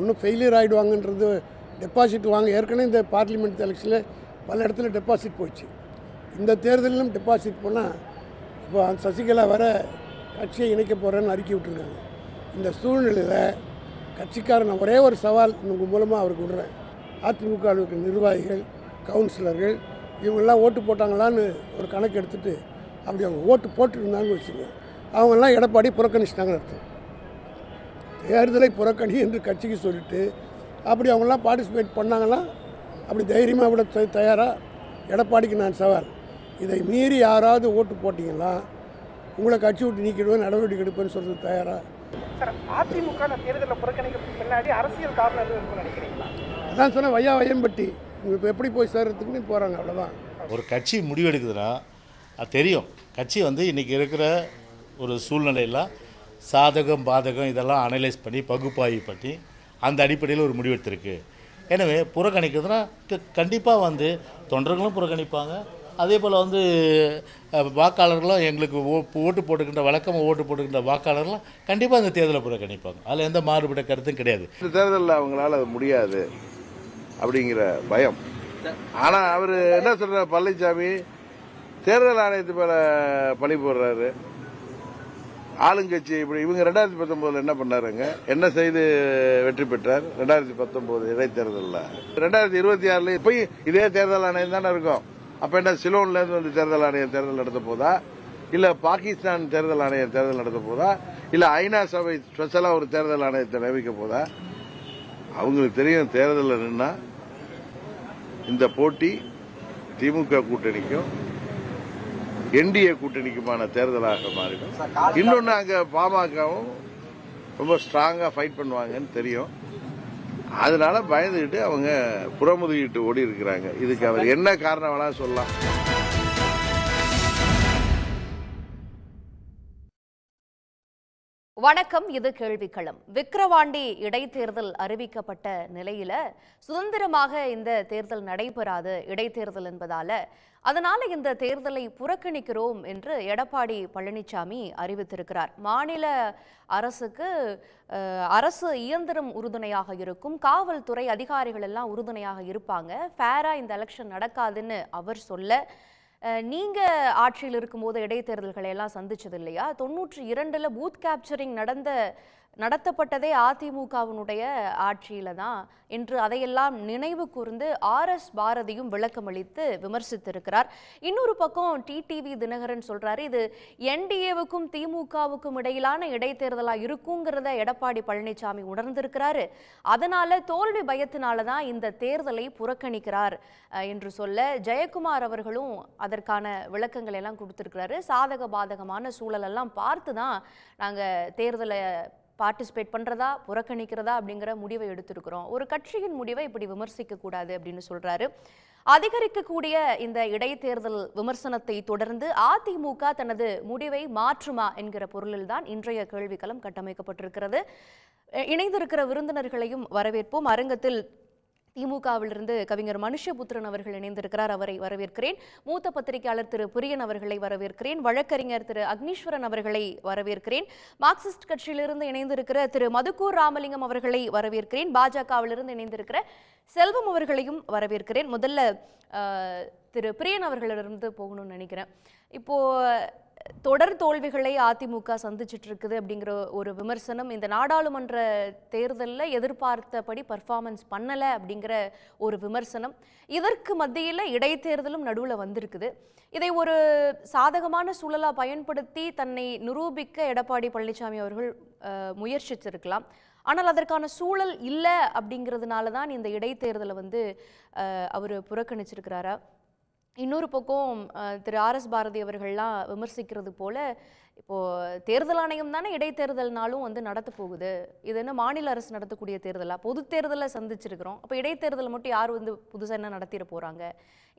ஒன்றும் failure ஆகிடுவாங்கன்றது deposit வாங்க ஏற்கனவே இந்த பார்லிமெண்ட் எலெக்ஷனில் பல இடத்துல டெபாசிட் போயிடுச்சு இந்த தேர்தலிலும் டெபாசிட் போனால் இப்போ சசிகலா வர கட்சியை இணைக்க போகிறேன்னு அறுக்கி விட்டுருக்காங்க இந்த சூழ்நிலையில் கட்சிக்காரன் ஒரே ஒரு சவால் உங்கள் மூலமாக அவருக்கு விடுறேன் அதிமுகவுக்கு நிர்வாகிகள் கவுன்சிலர்கள் இவங்கெல்லாம் ஓட்டு போட்டாங்களான்னு ஒரு கணக்கு எடுத்துகிட்டு அப்படி அவங்க ஓட்டு போட்டுருந்தாங்கன்னு வச்சுக்கோங்க அவங்கெல்லாம் எடப்பாடி புறக்கணிச்சிட்டாங்கன்னு அர்த்தம் தேர்தலை புறக்கணி என்று கட்சிக்கு சொல்லிட்டு அப்படி அவங்களாம் பார்ட்டிசிபேட் பண்ணாங்கன்னா அப்படி தைரியமாக விட தயாராக எடப்பாடிக்கு நான் சவால் இதை மீறி யாராவது ஓட்டு போட்டிங்கன்னா உங்களை கட்சி விட்டு நீக்கிடுவேன் நடவடிக்கை எடுப்பேன்னு சொல்கிறது தயாராக அதிமுக தேர்தலில் அரசியல் காரணம் அதான் சொன்னேன் வையா வையன்பட்டி இப்போ எப்படி போய் சேர்றதுக்குன்னு போகிறாங்க அவ்வளோதான் ஒரு கட்சி முடிவெடுக்குதுன்னா அது தெரியும் கட்சி வந்து இன்றைக்கி இருக்கிற ஒரு சூழ்நிலையில் சாதகம் பாதகம் இதெல்லாம் அனலைஸ் பண்ணி பகுப்பாய்வு பண்ணி அந்த அடிப்படையில் ஒரு முடிவெடுத்திருக்கு எனவே புறக்கணிக்கிறதுனா கண்டிப்பாக வந்து தொண்டர்களும் புறக்கணிப்பாங்க அதே போல் வந்து வாக்காளர்களும் எங்களுக்கு ஓ ஓட்டு போட்டுக்கின்ற வழக்கமாக ஓட்டு போட்டுக்கின்ற வாக்காளர்களும் கண்டிப்பாக அந்த தேர்தலை புறக்கணிப்பாங்க அதில் எந்த மாறுபட்ட கருத்தும் கிடையாது இந்த தேர்தலில் அவங்களால அது முடியாது அப்படிங்கிற பயம் ஆனால் அவர் என்ன சொல்கிறார் பழனிசாமி தேர்தல் ஆணையத்து மேலே பழி போடுறாரு ஆளுங்கட்சி இப்படி இவங்க ரெண்டாயிரத்தி பத்தொன்பதுல என்ன பண்ணாருங்க என்ன செய்து வெற்றி பெற்றார் ரெண்டாயிரத்தி பத்தொன்பது இடைத்தேர்தலில் ரெண்டாயிரத்தி இருபத்தி ஆறுல போய் இதே தேர்தல் ஆணையம் தானே இருக்கும் அப்ப என்ன சிலோன்ல இருந்து வந்து தேர்தல் ஆணையம் தேர்தல் நடத்த போதா இல்ல பாகிஸ்தான் தேர்தல் ஆணையம் தேர்தல் நடத்த போதா இல்ல ஐநா சபை ஸ்பெஷலா ஒரு தேர்தல் ஆணையத்தை நியமிக்க போதா அவங்களுக்கு தெரியும் தேர்தலில் நின்னா இந்த போட்டி திமுக கூட்டணிக்கும் என்டிஏ கூட்டணிக்குமான தேர்தலாக மாறிடும் இன்னொன்று அங்கே பாமகவும் ரொம்ப ஸ்ட்ராங்காக ஃபைட் பண்ணுவாங்கன்னு தெரியும் அதனால பயந்துக்கிட்டு அவங்க புறமுதுகிட்டு ஓடி இருக்கிறாங்க இதுக்கு அவர் என்ன காரணம் வேணாலும் சொல்லலாம் வணக்கம் இது கேள்விக்களம் விக்கிரவாண்டி இடைத்தேர்தல் அறிவிக்கப்பட்ட நிலையில சுதந்திரமாக இந்த தேர்தல் நடைபெறாது இடைத்தேர்தல் என்பதால அதனால இந்த தேர்தலை புறக்கணிக்கிறோம் என்று எடப்பாடி பழனிசாமி அறிவித்திருக்கிறார் மாநில அரசுக்கு அரசு இயந்திரம் உறுதுணையாக இருக்கும் காவல்துறை அதிகாரிகள் எல்லாம் உறுதுணையாக இருப்பாங்க ஃபேரா இந்த எலெக்ஷன் நடக்காதுன்னு அவர் சொல்ல நீங்கள் ஆட்சியில் இருக்கும்போது இடைத்தேர்தல்களை எல்லாம் சந்திச்சது இல்லையா தொண்ணூற்றி இரண்டில் பூத் கேப்சரிங் நடந்த நடத்தப்பட்டதே அதிமுகவினுடைய ஆட்சியில தான் என்று அதையெல்லாம் நினைவு கூர்ந்து ஆர் எஸ் பாரதியும் விளக்கமளித்து விமர்சித்திருக்கிறார் இன்னொரு பக்கம் டிடிவி தினகரன் சொல்றாரு இது என்டிஏவுக்கும் திமுகவுக்கும் இடையிலான இடைத்தேர்தலா இருக்குங்கிறத எடப்பாடி பழனிசாமி உணர்ந்திருக்கிறாரு அதனால தோல்வி பயத்தினாலதான் தான் இந்த தேர்தலை புறக்கணிக்கிறார் என்று சொல்ல ஜெயக்குமார் அவர்களும் அதற்கான விளக்கங்கள் எல்லாம் கொடுத்திருக்கிறாரு சாதக பாதகமான சூழலெல்லாம் பார்த்து தான் நாங்கள் தேர்தலை பார்ட்டிசிபேட் பண்ணுறதா புறக்கணிக்கிறதா அப்படிங்கிற முடிவை எடுத்திருக்கிறோம் ஒரு கட்சியின் முடிவை இப்படி விமர்சிக்கக்கூடாது அப்படின்னு சொல்கிறாரு அதிகரிக்கக்கூடிய இந்த இடைத்தேர்தல் விமர்சனத்தை தொடர்ந்து அதிமுக தனது முடிவை மாற்றுமா என்கிற பொருளில்தான் இன்றைய கேள்விக்களம் கட்டமைக்கப்பட்டிருக்கிறது இணைந்திருக்கிற விருந்தினர்களையும் வரவேற்போம் அரங்கத்தில் திமுகவிலிருந்து கவிஞர் மனுஷபுத்திரன் அவர்கள் இணைந்திருக்கிறார் அவரை வரவேற்கிறேன் மூத்த பத்திரிகையாளர் திரு புரியன் அவர்களை வரவேற்கிறேன் வழக்கறிஞர் திரு அக்னீஸ்வரன் அவர்களை வரவேற்கிறேன் மார்க்சிஸ்ட் கட்சியிலிருந்து இணைந்திருக்கிற திரு மதுக்கூர் ராமலிங்கம் அவர்களை வரவேற்கிறேன் பாஜகவிலிருந்து இணைந்திருக்கிற செல்வம் அவர்களையும் வரவேற்கிறேன் முதல்ல திரு பிரியன் அவர்களிடமிருந்து போகணும்னு நினைக்கிறேன் இப்போது தொடர் தோல்விகளை அதிமுக சந்திச்சுட்டு இருக்குது அப்படிங்கிற ஒரு விமர்சனம் இந்த நாடாளுமன்ற தேர்தலில் எதிர்பார்த்தபடி பர்ஃபார்மன்ஸ் பண்ணலை அப்படிங்கிற ஒரு விமர்சனம் இதற்கு மத்தியில் இடைத்தேர்தலும் நடுவில் வந்திருக்குது இதை ஒரு சாதகமான சூழலாக பயன்படுத்தி தன்னை நிரூபிக்க எடப்பாடி பழனிசாமி அவர்கள் முயற்சிச்சிருக்கலாம் ஆனால் அதற்கான சூழல் இல்லை அப்படிங்கிறதுனால தான் இந்த இடைத்தேர்தலை வந்து அவர் புறக்கணிச்சிருக்கிறாரா இன்னொரு பக்கம் திரு ஆர்எஸ் பாரதி அவர்கள்லாம் விமர்சிக்கிறது போல இப்போது தேர்தல் ஆணையம் தானே இடைத்தேர்தல்னாலும் வந்து நடத்த போகுது இது என்ன மாநில அரசு நடத்தக்கூடிய தேர்தலாக பொது தேர்தலை சந்திச்சிருக்கிறோம் அப்போ இடைத்தேர்தல் மட்டும் யார் வந்து புதுசாக என்ன நடத்திட போகிறாங்க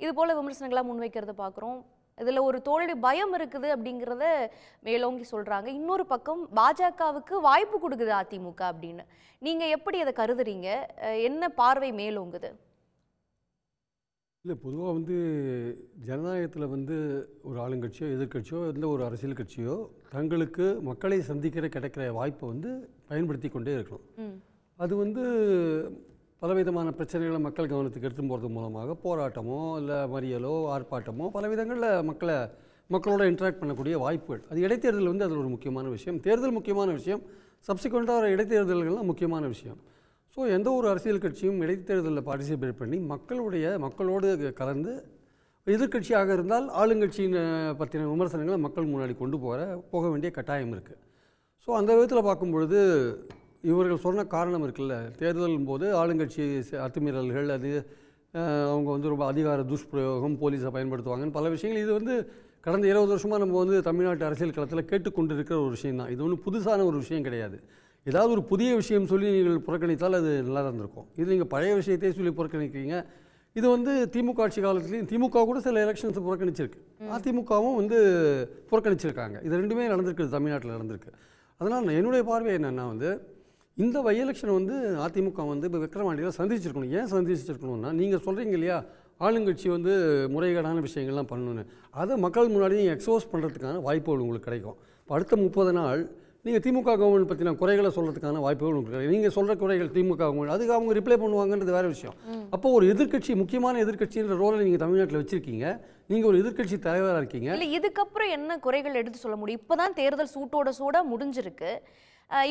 இது போல் விமர்சனங்களாக முன்வைக்கிறத பார்க்குறோம் இதில் ஒரு தோல்வி பயம் இருக்குது அப்படிங்கிறத மேலோங்கி சொல்கிறாங்க இன்னொரு பக்கம் பாஜகவுக்கு வாய்ப்பு கொடுக்குது அதிமுக அப்படின்னு நீங்கள் எப்படி அதை கருதுறீங்க என்ன பார்வை மேலோங்குது இல்லை பொதுவாக வந்து ஜனநாயகத்தில் வந்து ஒரு ஆளுங்கட்சியோ எதிர்கட்சியோ இல்லை ஒரு அரசியல் கட்சியோ தங்களுக்கு மக்களை சந்திக்கிற கிடைக்கிற வாய்ப்பை வந்து பயன்படுத்தி கொண்டே இருக்கணும் அது வந்து பலவிதமான பிரச்சனைகளை மக்கள் கவனத்துக்கு எடுத்து போகிறது மூலமாக போராட்டமோ இல்லை மறியலோ ஆர்ப்பாட்டமோ பல விதங்களில் மக்களை மக்களோட இன்ட்ராக்ட் பண்ணக்கூடிய வாய்ப்புகள் அது இடைத்தேர்தல் வந்து அதில் ஒரு முக்கியமான விஷயம் தேர்தல் முக்கியமான விஷயம் சப்சிக்வெண்ட்டாக ஒரு இடைத்தேர்தல்கள்லாம் முக்கியமான விஷயம் ஸோ எந்த ஒரு அரசியல் கட்சியும் இடைத்தேர்தலில் பார்ட்டிசிபேட் பண்ணி மக்களுடைய மக்களோடு கலந்து எதிர்கட்சியாக இருந்தால் ஆளுங்கட்சியின் பற்றின விமர்சனங்களை மக்கள் முன்னாடி கொண்டு போகிற போக வேண்டிய கட்டாயம் இருக்குது ஸோ அந்த விதத்தில் பார்க்கும்பொழுது இவர்கள் சொன்ன காரணம் இருக்குல்ல தேர்தலின் போது ஆளுங்கட்சி அத்துமீறல்கள் அது அவங்க வந்து ரொம்ப அதிகார துஷ்பிரயோகம் போலீஸை பயன்படுத்துவாங்கன்னு பல விஷயங்கள் இது வந்து கடந்த இருபது வருஷமாக நம்ம வந்து தமிழ்நாட்டு அரசியல் களத்தில் கேட்டுக்கொண்டு இருக்கிற ஒரு விஷயம் தான் இது ஒன்றும் புதுசான ஒரு விஷயம் கிடையாது ஏதாவது ஒரு புதிய விஷயம் சொல்லி நீங்கள் புறக்கணித்தால் அது நல்லா இருந்திருக்கும் இது நீங்கள் பழைய விஷயத்தையே சொல்லி புறக்கணிக்கிறீங்க இது வந்து திமுக ஆட்சி காலத்துலேயும் திமுக கூட சில எலெக்ஷன்ஸ் புறக்கணிச்சிருக்கு அதிமுகவும் வந்து புறக்கணிச்சிருக்காங்க இது ரெண்டுமே நடந்திருக்கு தமிழ்நாட்டில் நடந்திருக்கு அதனால் என்னுடைய பார்வை என்னென்னா வந்து இந்த பை எலெக்ஷன் வந்து அதிமுக வந்து இப்போ விக்ரமாண்டியில் சந்திச்சிருக்கணும் ஏன் சந்திச்சிருக்கணும்னா நீங்கள் சொல்கிறீங்க இல்லையா ஆளுங்கட்சி வந்து முறைகேடான விஷயங்கள்லாம் பண்ணணும்னு அதை மக்கள் முன்னாடி நீங்கள் எக்ஸோஸ் பண்ணுறதுக்கான வாய்ப்புகள் உங்களுக்கு கிடைக்கும் இப்போ அடுத்த முப்பது நாள் நீங்கள் திமுக கவர்மெண்ட் பற்றின குறைகளை சொல்கிறதுக்கான வாய்ப்புகள் உங்களுக்கு நீங்கள் சொல்கிற குறைகள் திமுக கவர்மெண்ட் அதுக்கு அவங்க ரிப்ளை பண்ணுவாங்கன்றது வேறு விஷயம் அப்போ ஒரு எதிர்கட்சி முக்கியமான எதிர்கட்சின்ற ரோலை நீங்கள் தமிழ்நாட்டில் வச்சுருக்கீங்க நீங்கள் ஒரு எதிர்கட்சி தலைவராக இருக்கீங்க இல்லை இதுக்கப்புறம் என்ன குறைகள் எடுத்து சொல்ல முடியும் இப்போ தான் தேர்தல் சூட்டோட சூடாக முடிஞ்சிருக்கு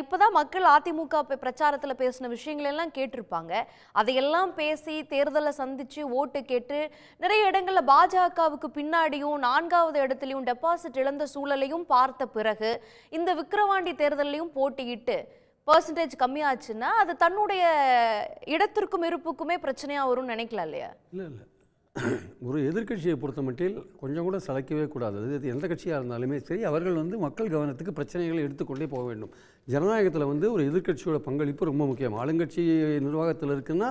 இப்போதான் மக்கள் அதிமுக பிரச்சாரத்தில் பேசின விஷயங்கள் எல்லாம் கேட்டிருப்பாங்க அதையெல்லாம் பேசி தேர்தலை சந்தித்து ஓட்டு கேட்டு நிறைய இடங்களில் பாஜகவுக்கு பின்னாடியும் நான்காவது இடத்துலையும் டெபாசிட் இழந்த சூழலையும் பார்த்த பிறகு இந்த விக்கிரவாண்டி தேர்தலையும் போட்டியிட்டு பர்சன்டேஜ் கம்மியாச்சுன்னா அது தன்னுடைய இடத்திற்கும் இருப்புக்குமே பிரச்சனையாக வரும்னு நினைக்கலாம் இல்லையா இல்லை இல்லை ஒரு எதிர்கட்சியை பொறுத்த மட்டில் கொஞ்சம் கூட சளைக்கவே கூடாது அது எந்த கட்சியாக இருந்தாலுமே சரி அவர்கள் வந்து மக்கள் கவனத்துக்கு பிரச்சனைகளை எடுத்துக்கொண்டே போக வேண்டும் ஜனநாயகத்தில் வந்து ஒரு எதிர்கட்சியோட பங்களிப்பு ரொம்ப முக்கியம் ஆளுங்கட்சி நிர்வாகத்தில் இருக்குன்னா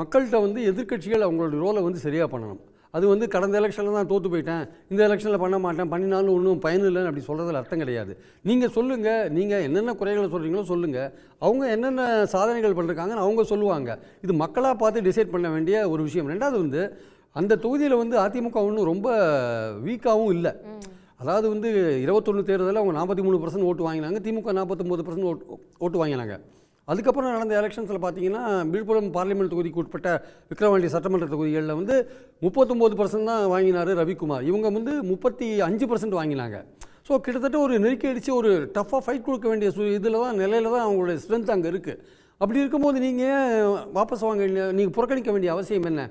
மக்கள்கிட்ட வந்து எதிர்கட்சிகள் அவங்களோட ரோலை வந்து சரியாக பண்ணணும் அது வந்து கடந்த எலெக்ஷனில் தான் தோற்று போயிட்டேன் இந்த எலெக்ஷனில் பண்ண மாட்டேன் பண்ணினாலும் ஒன்றும் பயன் இல்லைன்னு அப்படி சொல்கிறதுல அர்த்தம் கிடையாது நீங்கள் சொல்லுங்கள் நீங்கள் என்னென்ன குறைகளை சொல்கிறீங்களோ சொல்லுங்கள் அவங்க என்னென்ன சாதனைகள் பண்ணிருக்காங்கன்னு அவங்க சொல்லுவாங்க இது மக்களாக பார்த்து டிசைட் பண்ண வேண்டிய ஒரு விஷயம் ரெண்டாவது வந்து அந்த தொகுதியில் வந்து அதிமுக ஒன்றும் ரொம்ப வீக்காகவும் இல்லை அதாவது வந்து இருபத்தொன்று தேர்தலில் அவங்க நாற்பத்தி மூணு பர்சன்ட் ஓட்டு வாங்கினாங்க திமுக நாற்பத்தொம்பது பர்சன்ட் ஓட்டு ஓட்டு வாங்கினாங்க அதுக்கப்புறம் நடந்த எலெக்ஷன்ஸில் பார்த்தீங்கன்னா விழுப்புரம் பார்லிமெண்ட் தொகுதிக்கு உட்பட்ட விக்ரவாண்டி சட்டமன்ற தொகுதிகளில் வந்து முப்பத்தொம்போது பர்சன்ட் தான் வாங்கினார் ரவிக்குமார் இவங்க வந்து முப்பத்தி அஞ்சு பர்சன்ட் வாங்கினாங்க ஸோ கிட்டத்தட்ட ஒரு நெருக்கி அடித்து ஒரு டஃப்பாக ஃபைட் கொடுக்க வேண்டிய சூ இதில் தான் நிலையில் தான் அவங்களுடைய ஸ்ட்ரென்த் அங்கே இருக்குது அப்படி இருக்கும்போது நீங்கள் வாபஸ் வாங்க நீங்கள் புறக்கணிக்க வேண்டிய அவசியம் என்ன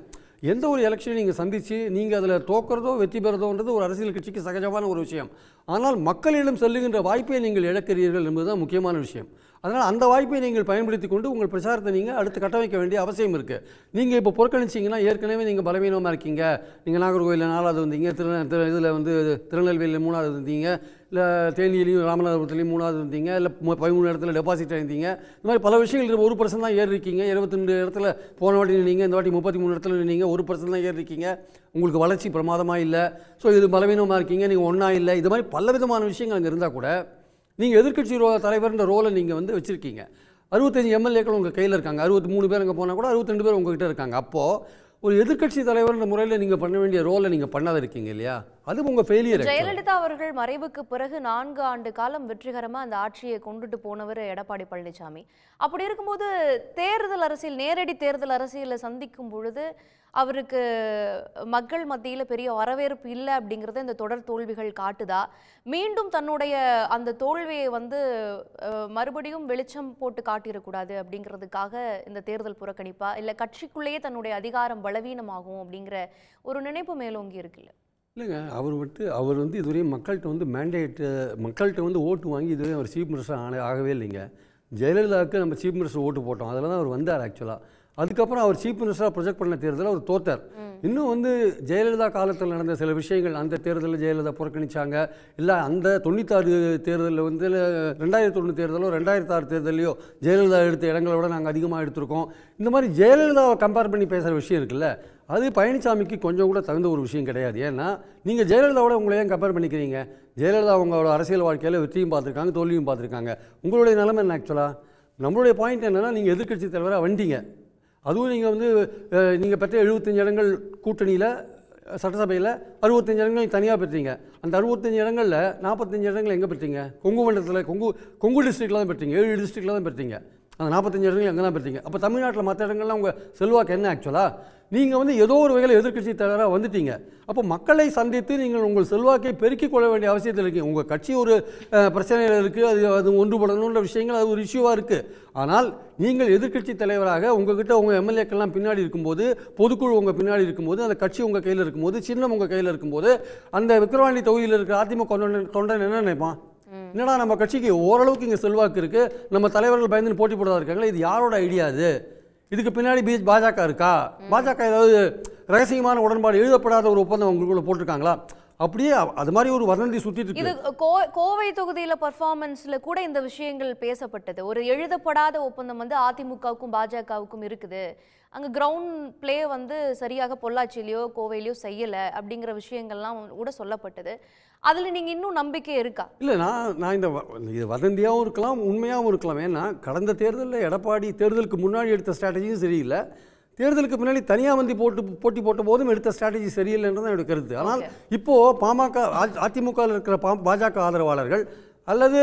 எந்த ஒரு எலெக்ஷனை நீங்கள் சந்தித்து நீங்கள் அதில் தோக்கிறதோ வெற்றி பெறதோன்றது ஒரு அரசியல் கட்சிக்கு சகஜமான ஒரு விஷயம் ஆனால் மக்களிடம் செல்லுகின்ற வாய்ப்பை நீங்கள் இழக்கிறீர்கள் என்பதுதான் முக்கியமான விஷயம் அதனால் அந்த வாய்ப்பை நீங்கள் பயன்படுத்தி கொண்டு உங்கள் பிரச்சாரத்தை நீங்கள் அடுத்து கட்டமைக்க வேண்டிய அவசியம் இருக்குது நீங்கள் இப்போ புறக்கணிச்சிங்கன்னா ஏற்கனவே நீங்கள் பலவீனமாக இருக்கீங்க நீங்கள் நாகர்கோவில் நாலாவது வந்தீங்க திரு இதில் வந்து திருநெல்வேலியில் மூணாவது வந்தீங்க இல்லை தேனியிலையும் ராமநாதபுரத்துலேயும் மூணாவது இருந்தீங்க இல்லை பதிமூணு இடத்துல டெபாசிட் ஆயிருந்தீங்க இந்த மாதிரி பல விஷயங்கள் ஒரு பர்சன்ட் தான் ஏறி இருக்கீங்க இருபத்தி ரெண்டு இடத்துல போன வாட்டி நின்னீங்க இந்த வாட்டி முப்பத்தி மூணு இடத்துல நின்னீங்க ஒரு பர்சன்ட் தான் ஏறி இருக்கீங்க உங்களுக்கு வளர்ச்சி பிரமாதமாக இல்லை ஸோ இது பலவீனமாக இருக்கீங்க நீங்கள் ஒன்றா இல்லை இது மாதிரி பல விதமான விஷயங்கள் அங்கே இருந்தால் கூட நீங்கள் எதிர்கட்சி தலைவர்ன்ற ரோலை நீங்கள் வந்து வச்சுருக்கீங்க அறுபத்தஞ்சு எம்எல்ஏக்கள் உங்கள் கையில் இருக்காங்க அறுபத்தி மூணு பேர் அங்கே போனால் கூட ரெண்டு பேர் கிட்டே இருக்காங்க அப்போது ஒரு எதிர்கட்சி தலைவர்ன்ற முறையில் நீங்கள் பண்ண வேண்டிய ரோலை நீங்கள் பண்ணாத இருக்கீங்க இல்லையா அது உங்க ஃபெயிலியர் ஜெயலலிதா அவர்கள் மறைவுக்கு பிறகு நான்கு ஆண்டு காலம் வெற்றிகரமா அந்த ஆட்சியை கொண்டுட்டு போனவர் எடப்பாடி பழனிசாமி அப்படி இருக்கும்போது தேர்தல் அரசியல் நேரடி தேர்தல் அரசியலை சந்திக்கும் பொழுது அவருக்கு மக்கள் மத்தியில் பெரிய வரவேற்பு இல்லை அப்படிங்கிறத இந்த தொடர் தோல்விகள் காட்டுதா மீண்டும் தன்னுடைய அந்த தோல்வியை வந்து மறுபடியும் வெளிச்சம் போட்டு காட்டிடக்கூடாது அப்படிங்கிறதுக்காக இந்த தேர்தல் புறக்கணிப்பா இல்லை கட்சிக்குள்ளேயே தன்னுடைய அதிகாரம் பலவீனமாகும் அப்படிங்கிற ஒரு நினைப்பு மேலோங்கி இருக்குல்ல இல்லைங்க அவர் மட்டும் அவர் வந்து இதுவரையும் மக்கள்கிட்ட வந்து மேண்டேட்டு மக்கள்கிட்ட வந்து ஓட்டு வாங்கி இதுவரையும் அவர் சீஃப் மினிஸ்டர் ஆன ஆகவே இல்லைங்க ஜெயலலிதாவுக்கு நம்ம சீஃப் மினிஸ்டர் ஓட்டு போட்டோம் அதில் தான் அவர் வந்தார் ஆக்சுவலாக அதுக்கப்புறம் அவர் சீஃப் மினிஸ்டராக ப்ரொஜெக்ட் பண்ண தேர்தலில் அவர் தோத்தார் இன்னும் வந்து ஜெயலலிதா காலத்தில் நடந்த சில விஷயங்கள் அந்த தேர்தலில் ஜெயலலிதா புறக்கணித்தாங்க இல்லை அந்த தொண்ணூத்தாறு தேர்தலில் வந்து ரெண்டாயிரத்தி ஒன்று தேர்தலோ ரெண்டாயிரத்தி ஆறு தேர்தலையோ ஜெயலலிதா எடுத்த இடங்களை விட நாங்கள் அதிகமாக எடுத்திருக்கோம் இந்த மாதிரி ஜெயலலிதாவை கம்பேர் பண்ணி பேசுகிற விஷயம் இருக்குல்ல அது பழனிசாமிக்கு கொஞ்சம் கூட தகுந்த ஒரு விஷயம் கிடையாது ஏன்னா நீங்கள் ஜெயலலிதாவோட உங்களை ஏன் கம்பேர் பண்ணிக்கிறீங்க ஜெயலலிதா அவங்களோட அரசியல் வாழ்க்கையில் வெற்றியும் பார்த்துருக்காங்க தோல்வியும் பார்த்துருக்காங்க உங்களுடைய நிலைமை என்ன ஆக்சுவலாக நம்மளுடைய பாயிண்ட் என்னென்னா நீங்கள் எதிர்கட்சி தலைவராக வந்தீங்க அதுவும் நீங்கள் வந்து நீங்கள் பெற்ற எழுபத்தஞ்சு இடங்கள் கூட்டணியில் சட்டசபையில் அறுபத்தஞ்சு இடங்கள் தனியாக பெற்றீங்க அந்த அறுபத்தஞ்சு இடங்களில் நாற்பத்தஞ்சு இடங்கள் எங்கே பெற்றீங்க கொங்கு மண்டலத்தில் கொங்கு கொங்கு டிஸ்ட்ரிக்டில் தான் பெற்றீங்க ஏழு டிஸ்ட்ரிக்டில் தான் பெற்றீங்க அந்த நாற்பத்தஞ்சு இடங்கள் அங்கே தான் பெற்றீங்க அப்போ தமிழ்நாட்டில் மற்ற இடங்கள்லாம் உங்கள் செல்வாக்கு என்ன ஆக்சுவலாக நீங்கள் வந்து ஏதோ ஒரு வகையில் எதிர்கட்சி தலைவராக வந்துட்டீங்க அப்போ மக்களை சந்தித்து நீங்கள் உங்கள் செல்வாக்கை பெருக்கிக் கொள்ள வேண்டிய அவசியத்தில் இருக்கீங்க உங்கள் கட்சி ஒரு பிரச்சனையில் இருக்குது அது அது ஒன்றுபடணுன்ற விஷயங்கள் அது ஒரு இஷ்யூவாக இருக்குது ஆனால் நீங்கள் எதிர்கட்சி தலைவராக உங்ககிட்ட உங்கள் எம்எல்ஏக்கள்லாம் பின்னாடி இருக்கும்போது பொதுக்குழு உங்கள் பின்னாடி இருக்கும்போது அந்த கட்சி உங்கள் கையில் இருக்கும்போது சின்னம் உங்கள் கையில் இருக்கும்போது அந்த விக்கிரவாணி தொகுதியில் இருக்கிற அதிமுக தொண்டன் என்ன நினைப்பான் என்னடா நம்ம கட்சிக்கு ஓரளவுக்கு இங்கே செல்வாக்கு இருக்குது நம்ம தலைவர்கள் பயந்து போட்டி போடாத இருக்காங்களே இது யாரோட ஐடியா அது இதுக்கு பின்னாடி பி பாஜக இருக்கா பாஜக ஏதாவது ரகசியமான உடன்பாடு எழுதப்படாத ஒரு ஒப்பந்தம் உங்களுக்குள்ளே போட்டிருக்காங்களா அப்படியே அது மாதிரி ஒரு வதந்தி சுத்திட்டு இது கோவை தொகுதியில பர்ஃபார்மன்ஸ்ல கூட இந்த விஷயங்கள் பேசப்பட்டது ஒரு எழுதப்படாத ஒப்பந்தம் வந்து அதிமுகவுக்கும் பாஜகவுக்கும் இருக்குது அங்க கிரவுண்ட் பிளே வந்து சரியாக பொள்ளாச்சியிலயோ கோவையிலயோ செய்யல அப்படிங்கிற விஷயங்கள்லாம் கூட சொல்லப்பட்டது அதுல நீங்க இன்னும் நம்பிக்கை இருக்கா இல்ல நான் நான் இந்த இது வதந்தியாகவும் இருக்கலாம் உண்மையாகவும் இருக்கலாம் ஏன்னா கடந்த தேர்தலில் எடப்பாடி தேர்தலுக்கு முன்னாடி எடுத்த ஸ்ட்ராட்டஜியும் சரியில்லை தேர்தலுக்கு முன்னாடி தனியாக வந்து போட்டு போட்டி போட்ட போதும் எடுத்த ஸ்ட்ராட்டஜி சரியில்லைன்றது என்னுடைய கருத்து ஆனால் இப்போது பாமக அதிமுகவில் இருக்கிற பா பாஜக ஆதரவாளர்கள் அல்லது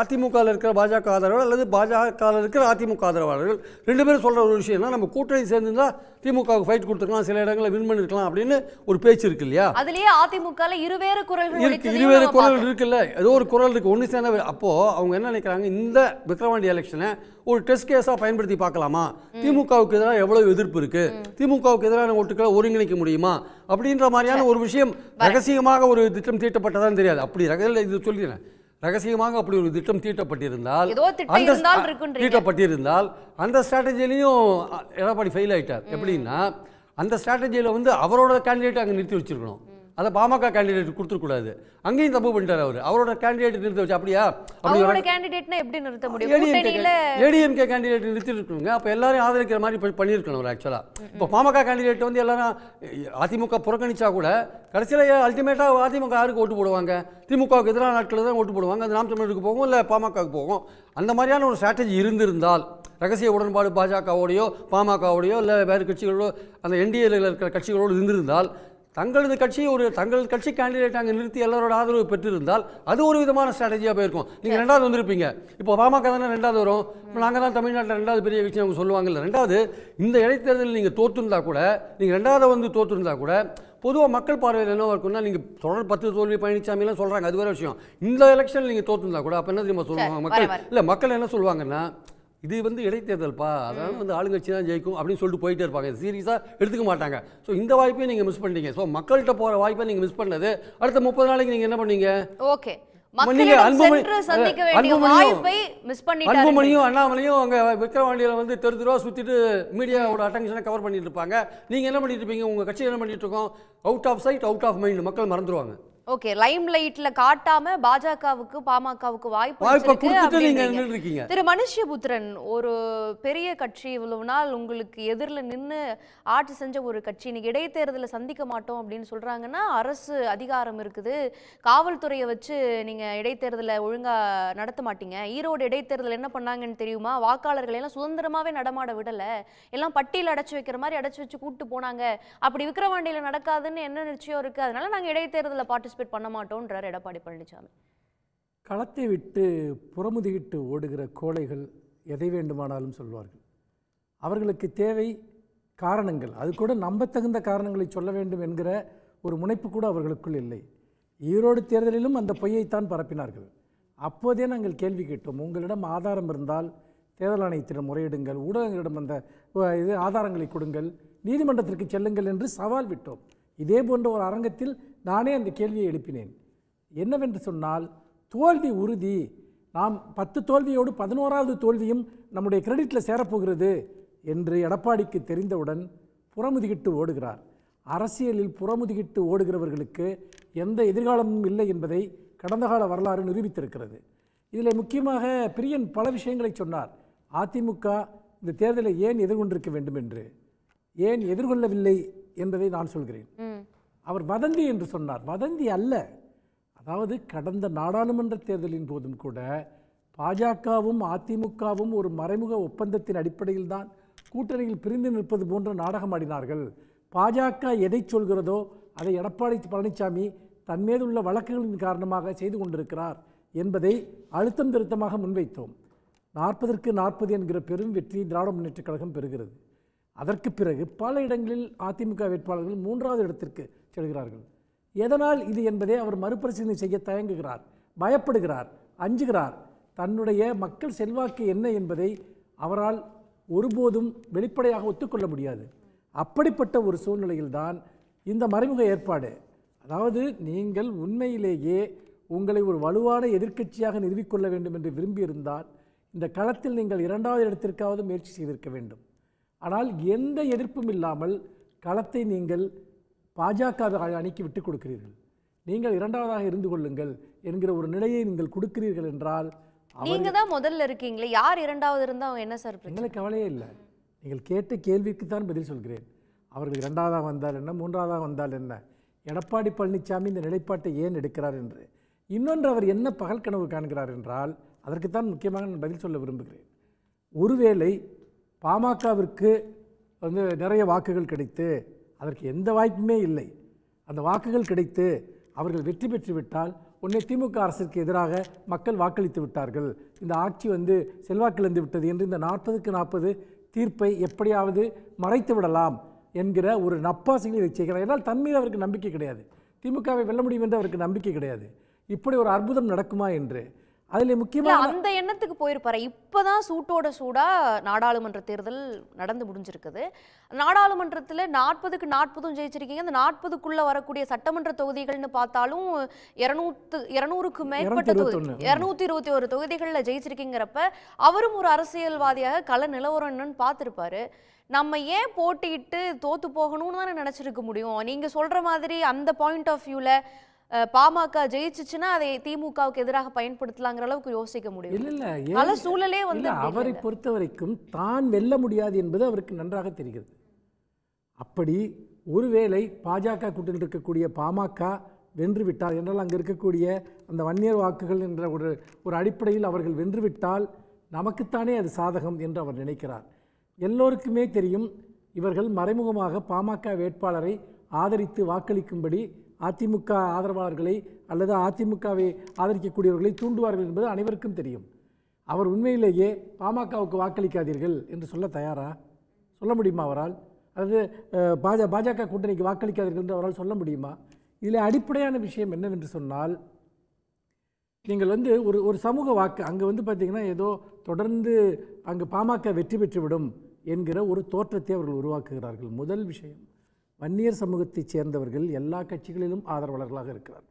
அதிமுகவில் இருக்கிற பாஜக ஆதரவாளர்கள் அல்லது பாஜகவில் இருக்கிற அதிமுக ஆதரவாளர்கள் ரெண்டு பேரும் சொல்கிற ஒரு விஷயம்னா நம்ம கூட்டணி சேர்ந்துருந்தால் திமுகவுக்கு ஃபைட் கொடுத்துருக்கலாம் சில இடங்களில் வின் பண்ணிருக்கலாம் அப்படின்னு ஒரு பேச்சு இருக்கு இல்லையா அதுலேயே அதிமுக இருவேறு குரல்கள் இருக்கு இருவேறு குரல் இருக்குல்ல ஏதோ ஒரு குரல் இருக்குது ஒன்று சேர்ந்த அப்போது அவங்க என்ன நினைக்கிறாங்க இந்த விக்ரவாண்டி எலெக்ஷனை ஒரு டெஸ்ட் கேஸாக பயன்படுத்தி பார்க்கலாமா திமுகவுக்கு எதிராக எவ்வளோ எதிர்ப்பு இருக்குது திமுகவுக்கு எதிரான ஓட்டுக்களை ஒருங்கிணைக்க முடியுமா அப்படின்ற மாதிரியான ஒரு விஷயம் ரகசியமாக ஒரு திட்டம் தீட்டப்பட்டதான்னு தெரியாது அப்படி ரகசியம் இது சொல்லிடுறேன் ரகசியமாக அப்படி ஒரு திட்டம் தீட்டப்பட்டிருந்தால் தீட்டப்பட்டிருந்தால் அந்த ஸ்ட்ராட்டஜிலையும் எடப்பாடி ஃபெயில் ஆயிட்டார் எப்படின்னா அந்த ஸ்ட்ராட்டஜியில் வந்து அவரோட கேண்டிடேட் அங்கே நிறுத்தி வச்சிருக்கணும் அதை பாமக கேண்டிடேட் கொடுத்துருக்கூடாது அங்கேயும் தப்பு பண்ணிட்டார் அவர் அவரோட கேண்டிடேட் நிறுத்த வச்சு அப்படியா அவரோட கேண்டிடேட்னா எப்படி நிறுத்த முடியும் ஏடிஎம்கே கேண்டிடேட் நிறுத்திருக்கணுங்க அப்போ எல்லாரும் ஆதரிக்கிற மாதிரி பண்ணியிருக்கணும் அவர் ஆக்சுவலாக இப்போ பாமக கேண்டிடேட் வந்து எல்லாரும் அதிமுக புறக்கணிச்சா கூட கடைசியில் அல்டிமேட்டாக அதிமுக யாருக்கு ஓட்டு போடுவாங்க திமுகவுக்கு எதிரான நாட்களில் தான் ஓட்டு போடுவாங்க அது நாம் தமிழருக்கு போகும் இல்லை பாமகவுக்கு போகும் அந்த மாதிரியான ஒரு ஸ்ட்ராட்டஜி இருந்திருந்தால் ரகசிய உடன்பாடு பாஜகவோடையோ பாமகவோடையோ இல்லை வேறு கட்சிகளோடோ அந்த என்டிஏல இருக்கிற கட்சிகளோடு இருந்திருந்தால் தங்களது கட்சி ஒரு தங்களது கட்சி கேண்டிடேட் அங்கே நிறுத்தி எல்லாரோட ஆதரவு பெற்றிருந்தால் அது ஒரு விதமான ஸ்ட்ராட்டஜியாக போயிருக்கும் நீங்கள் ரெண்டாவது வந்திருப்பீங்க இப்போ பாமக தானே ரெண்டாவது வரும் இப்போ நாங்கள் தான் தமிழ்நாட்டில் ரெண்டாவது பெரிய விஷயம் அவங்க சொல்லுவாங்கல்ல ரெண்டாவது இந்த இடைத்தேர்தலில் நீங்கள் தோற்றுருந்தா கூட நீங்கள் ரெண்டாவது வந்து தோற்றுருந்தா கூட பொதுவாக மக்கள் பார்வையில் என்ன இருக்கும்னா நீங்கள் தொடர் பத்து தோல்வி பழனிசாமிலாம் சொல்கிறாங்க அது வேறு விஷயம் இந்த எலெக்ஷன் நீங்கள் தோற்றுருந்தா கூட அப்போ என்ன தெரியுமா சொல்லுவாங்க மக்கள் இல்லை மக்கள் என்ன சொல்லுவாங்கன்னா இது வந்து இடைத்தேர்தல்ப்பா அதனால் வந்து ஆளுங்கட்சி தான் ஜெயிக்கும் அப்படின்னு சொல்லிட்டு போயிட்டே இருப்பாங்க சீரியஸாக எடுத்துக்க மாட்டாங்க ஸோ இந்த வாய்ப்பையும் நீங்கள் மிஸ் பண்ணிட்டீங்க ஸோ மக்கள்கிட்ட போகிற வாய்ப்பை நீங்கள் மிஸ் பண்ணது அடுத்த முப்பது நாளைக்கு நீங்கள் என்ன பண்ணீங்க ஓகே அன்புமணியும் அண்ணாமலையும் அங்க விக்ரவாண்டியில வந்து தெரு தெருவா சுத்திட்டு மீடியாவோட அட்டென்ஷனை கவர் பண்ணிட்டு இருப்பாங்க நீங்க என்ன பண்ணிட்டு இருப்பீங்க உங்க கட்சி என்ன out of sight out of மக்கள் மறந்துடுவாங்க ஓகே லைம் லைட்ல காட்டாம பாஜகவுக்கு பாமகவுக்கு வாய்ப்பு திரு மனுஷ்யபுத்திரன் ஒரு பெரிய கட்சி இவ்வளவு நாள் உங்களுக்கு எதிரில் நின்று ஆட்சி செஞ்ச ஒரு கட்சி இன்னைக்கு இடைத்தேர்தலை சந்திக்க மாட்டோம் அப்படின்னு சொல்றாங்கன்னா அரசு அதிகாரம் இருக்குது காவல்துறையை வச்சு நீங்க இடைத்தேர்தலை ஒழுங்கா நடத்த மாட்டீங்க ஈரோடு இடைத்தேர்தல் என்ன பண்ணாங்கன்னு தெரியுமா வாக்காளர்கள் எல்லாம் சுதந்திரமாவே நடமாட விடல எல்லாம் பட்டியல் அடைச்சு வைக்கிற மாதிரி அடைச்சு வச்சு கூப்பிட்டு போனாங்க அப்படி விக்கிரவாண்டியில நடக்காதுன்னு என்ன நிச்சயம் இருக்கு அதனால நாங்க இடைத்தேர்தலை பார்ட்டிசிபேட் பார்ட்டிசிபேட் பண்ண மாட்டோன்றார் எடப்பாடி பழனிசாமி களத்தை விட்டு புறமுதுகிட்டு ஓடுகிற கோழைகள் எதை வேண்டுமானாலும் சொல்வார்கள் அவர்களுக்கு தேவை காரணங்கள் அது கூட நம்பத்தகுந்த காரணங்களை சொல்ல வேண்டும் என்கிற ஒரு முனைப்பு கூட அவர்களுக்குள் இல்லை ஈரோடு தேர்தலிலும் அந்த பொய்யைத்தான் பரப்பினார்கள் அப்போதே நாங்கள் கேள்வி கேட்டோம் உங்களிடம் ஆதாரம் இருந்தால் தேர்தல் ஆணையத்திடம் முறையிடுங்கள் ஊடகங்களிடம் அந்த இது ஆதாரங்களை கொடுங்கள் நீதிமன்றத்திற்கு செல்லுங்கள் என்று சவால் விட்டோம் இதே போன்ற ஒரு அரங்கத்தில் நானே அந்த கேள்வியை எழுப்பினேன் என்னவென்று சொன்னால் தோல்வி உறுதி நாம் பத்து தோல்வியோடு பதினோராவது தோல்வியும் நம்முடைய கிரெடிட்டில் சேரப்போகிறது என்று எடப்பாடிக்கு தெரிந்தவுடன் புறமுதுகிட்டு ஓடுகிறார் அரசியலில் புறமுதுகிட்டு ஓடுகிறவர்களுக்கு எந்த எதிர்காலமும் இல்லை என்பதை கடந்த கால வரலாறு நிரூபித்திருக்கிறது இதில் முக்கியமாக பிரியன் பல விஷயங்களை சொன்னார் அதிமுக இந்த தேர்தலை ஏன் எதிர்கொண்டிருக்க வேண்டும் என்று ஏன் எதிர்கொள்ளவில்லை என்பதை நான் சொல்கிறேன் அவர் வதந்தி என்று சொன்னார் வதந்தி அல்ல அதாவது கடந்த நாடாளுமன்ற தேர்தலின் போதும் கூட பாஜகவும் அதிமுகவும் ஒரு மறைமுக ஒப்பந்தத்தின் அடிப்படையில் தான் கூட்டணியில் பிரிந்து நிற்பது போன்ற நாடகமாடினார்கள் பாஜக எதை சொல்கிறதோ அதை எடப்பாடி பழனிசாமி தன் மீது உள்ள வழக்குகளின் காரணமாக செய்து கொண்டிருக்கிறார் என்பதை அழுத்தம் திருத்தமாக முன்வைத்தோம் நாற்பதற்கு நாற்பது என்கிற பெரும் வெற்றி திராவிட முன்னேற்றக் கழகம் பெறுகிறது அதற்கு பிறகு பல இடங்களில் அதிமுக வேட்பாளர்கள் மூன்றாவது இடத்திற்கு செல்கிறார்கள் எதனால் இது என்பதை அவர் மறுபரிசீலனை செய்ய தயங்குகிறார் பயப்படுகிறார் அஞ்சுகிறார் தன்னுடைய மக்கள் செல்வாக்கு என்ன என்பதை அவரால் ஒருபோதும் வெளிப்படையாக ஒத்துக்கொள்ள முடியாது அப்படிப்பட்ட ஒரு சூழ்நிலையில்தான் இந்த மறைமுக ஏற்பாடு அதாவது நீங்கள் உண்மையிலேயே உங்களை ஒரு வலுவான எதிர்க்கட்சியாக நிறுவிக்கொள்ள வேண்டும் என்று விரும்பியிருந்தால் இந்த களத்தில் நீங்கள் இரண்டாவது இடத்திற்காவது முயற்சி செய்திருக்க வேண்டும் ஆனால் எந்த எதிர்ப்பும் இல்லாமல் களத்தை நீங்கள் பாஜக அணிக்கு விட்டுக் கொடுக்கிறீர்கள் நீங்கள் இரண்டாவதாக இருந்து கொள்ளுங்கள் என்கிற ஒரு நிலையை நீங்கள் கொடுக்கிறீர்கள் என்றால் நீங்க தான் முதல்ல இருக்கீங்களே யார் இரண்டாவது இருந்தால் அவங்க என்ன சார் எங்களுக்கு கவலையே இல்லை நீங்கள் கேட்ட கேள்விக்கு தான் பதில் சொல்கிறேன் அவர்கள் இரண்டாவதாக வந்தால் என்ன மூன்றாவதாக வந்தால் என்ன எடப்பாடி பழனிசாமி இந்த நிலைப்பாட்டை ஏன் எடுக்கிறார் என்று இன்னொன்று அவர் என்ன பகல் கனவு காண்கிறார் என்றால் அதற்கு தான் முக்கியமாக நான் பதில் சொல்ல விரும்புகிறேன் ஒருவேளை பாமகவிற்கு வந்து நிறைய வாக்குகள் கிடைத்து அதற்கு எந்த வாய்ப்புமே இல்லை அந்த வாக்குகள் கிடைத்து அவர்கள் வெற்றி பெற்றுவிட்டால் உடனே திமுக அரசிற்கு எதிராக மக்கள் வாக்களித்து விட்டார்கள் இந்த ஆட்சி வந்து செல்வாக்கிழந்து விட்டது என்று இந்த நாற்பதுக்கு நாற்பது தீர்ப்பை எப்படியாவது மறைத்து விடலாம் என்கிற ஒரு நப்பாசையில் இதை செய்கிறார் ஏன்னால் தன் மீது அவருக்கு நம்பிக்கை கிடையாது திமுகவை வெல்ல முடியும் என்று அவருக்கு நம்பிக்கை கிடையாது இப்படி ஒரு அற்புதம் நடக்குமா என்று அதுல முக்கியமா அந்த எண்ணத்துக்கு போயிருப்பாரு இப்பதான் சூட்டோட சூடா நாடாளுமன்ற தேர்தல் நடந்து முடிஞ்சிருக்குது நாடாளுமன்றத்துல நாற்பதுக்கு நாற்பதும் ஜெயிச்சிருக்கீங்க அந்த நாற்பதுக்குள்ள வரக்கூடிய சட்டமன்ற தொகுதிகள்னு பார்த்தாலும் இருநூத்து இருநூறுக்கு மேற்பட்ட தொகுதி இருநூத்தி இருபத்தி ஒரு தொகுதிகளில் ஜெயிச்சிருக்கீங்கிறப்ப அவரும் ஒரு அரசியல்வாதியாக கல நிலவரம் என்னன்னு பார்த்துருப்பாரு நம்ம ஏன் போட்டியிட்டு தோத்து போகணும்னு தானே நினச்சிருக்க முடியும் நீங்க சொல்ற மாதிரி அந்த பாயிண்ட் ஆஃப் வியூவில் பாமக ஜெயிச்சுச்சுன்னா அதை திமுகவுக்கு எதிராக பயன்படுத்தலாங்கிற அளவுக்கு யோசிக்க முடியும் இல்ல இல்ல சூழலே வந்து அவரை பொறுத்த வரைக்கும் தான் வெல்ல முடியாது என்பது அவருக்கு நன்றாக தெரிகிறது அப்படி ஒருவேளை பாஜக கூட்டத்தில் இருக்கக்கூடிய பாமக விட்டால் என்றால் அங்கே இருக்கக்கூடிய அந்த வன்னியர் வாக்குகள் என்ற ஒரு ஒரு அடிப்படையில் அவர்கள் வென்றுவிட்டால் நமக்குத்தானே அது சாதகம் என்று அவர் நினைக்கிறார் எல்லோருக்குமே தெரியும் இவர்கள் மறைமுகமாக பாமக வேட்பாளரை ஆதரித்து வாக்களிக்கும்படி அதிமுக ஆதரவாளர்களை அல்லது அதிமுகவை ஆதரிக்கக்கூடியவர்களை தூண்டுவார்கள் என்பது அனைவருக்கும் தெரியும் அவர் உண்மையிலேயே பாமகவுக்கு வாக்களிக்காதீர்கள் என்று சொல்ல தயாரா சொல்ல முடியுமா அவரால் அல்லது பாஜ பாஜக கூட்டணிக்கு வாக்களிக்காதீர்கள் என்று அவரால் சொல்ல முடியுமா இதில் அடிப்படையான விஷயம் என்னவென்று சொன்னால் நீங்கள் வந்து ஒரு ஒரு சமூக வாக்கு அங்கே வந்து பார்த்திங்கன்னா ஏதோ தொடர்ந்து அங்கே பாமக வெற்றி பெற்றுவிடும் என்கிற ஒரு தோற்றத்தை அவர்கள் உருவாக்குகிறார்கள் முதல் விஷயம் வன்னியர் சமூகத்தைச் சேர்ந்தவர்கள் எல்லா கட்சிகளிலும் ஆதரவாளர்களாக இருக்கிறார்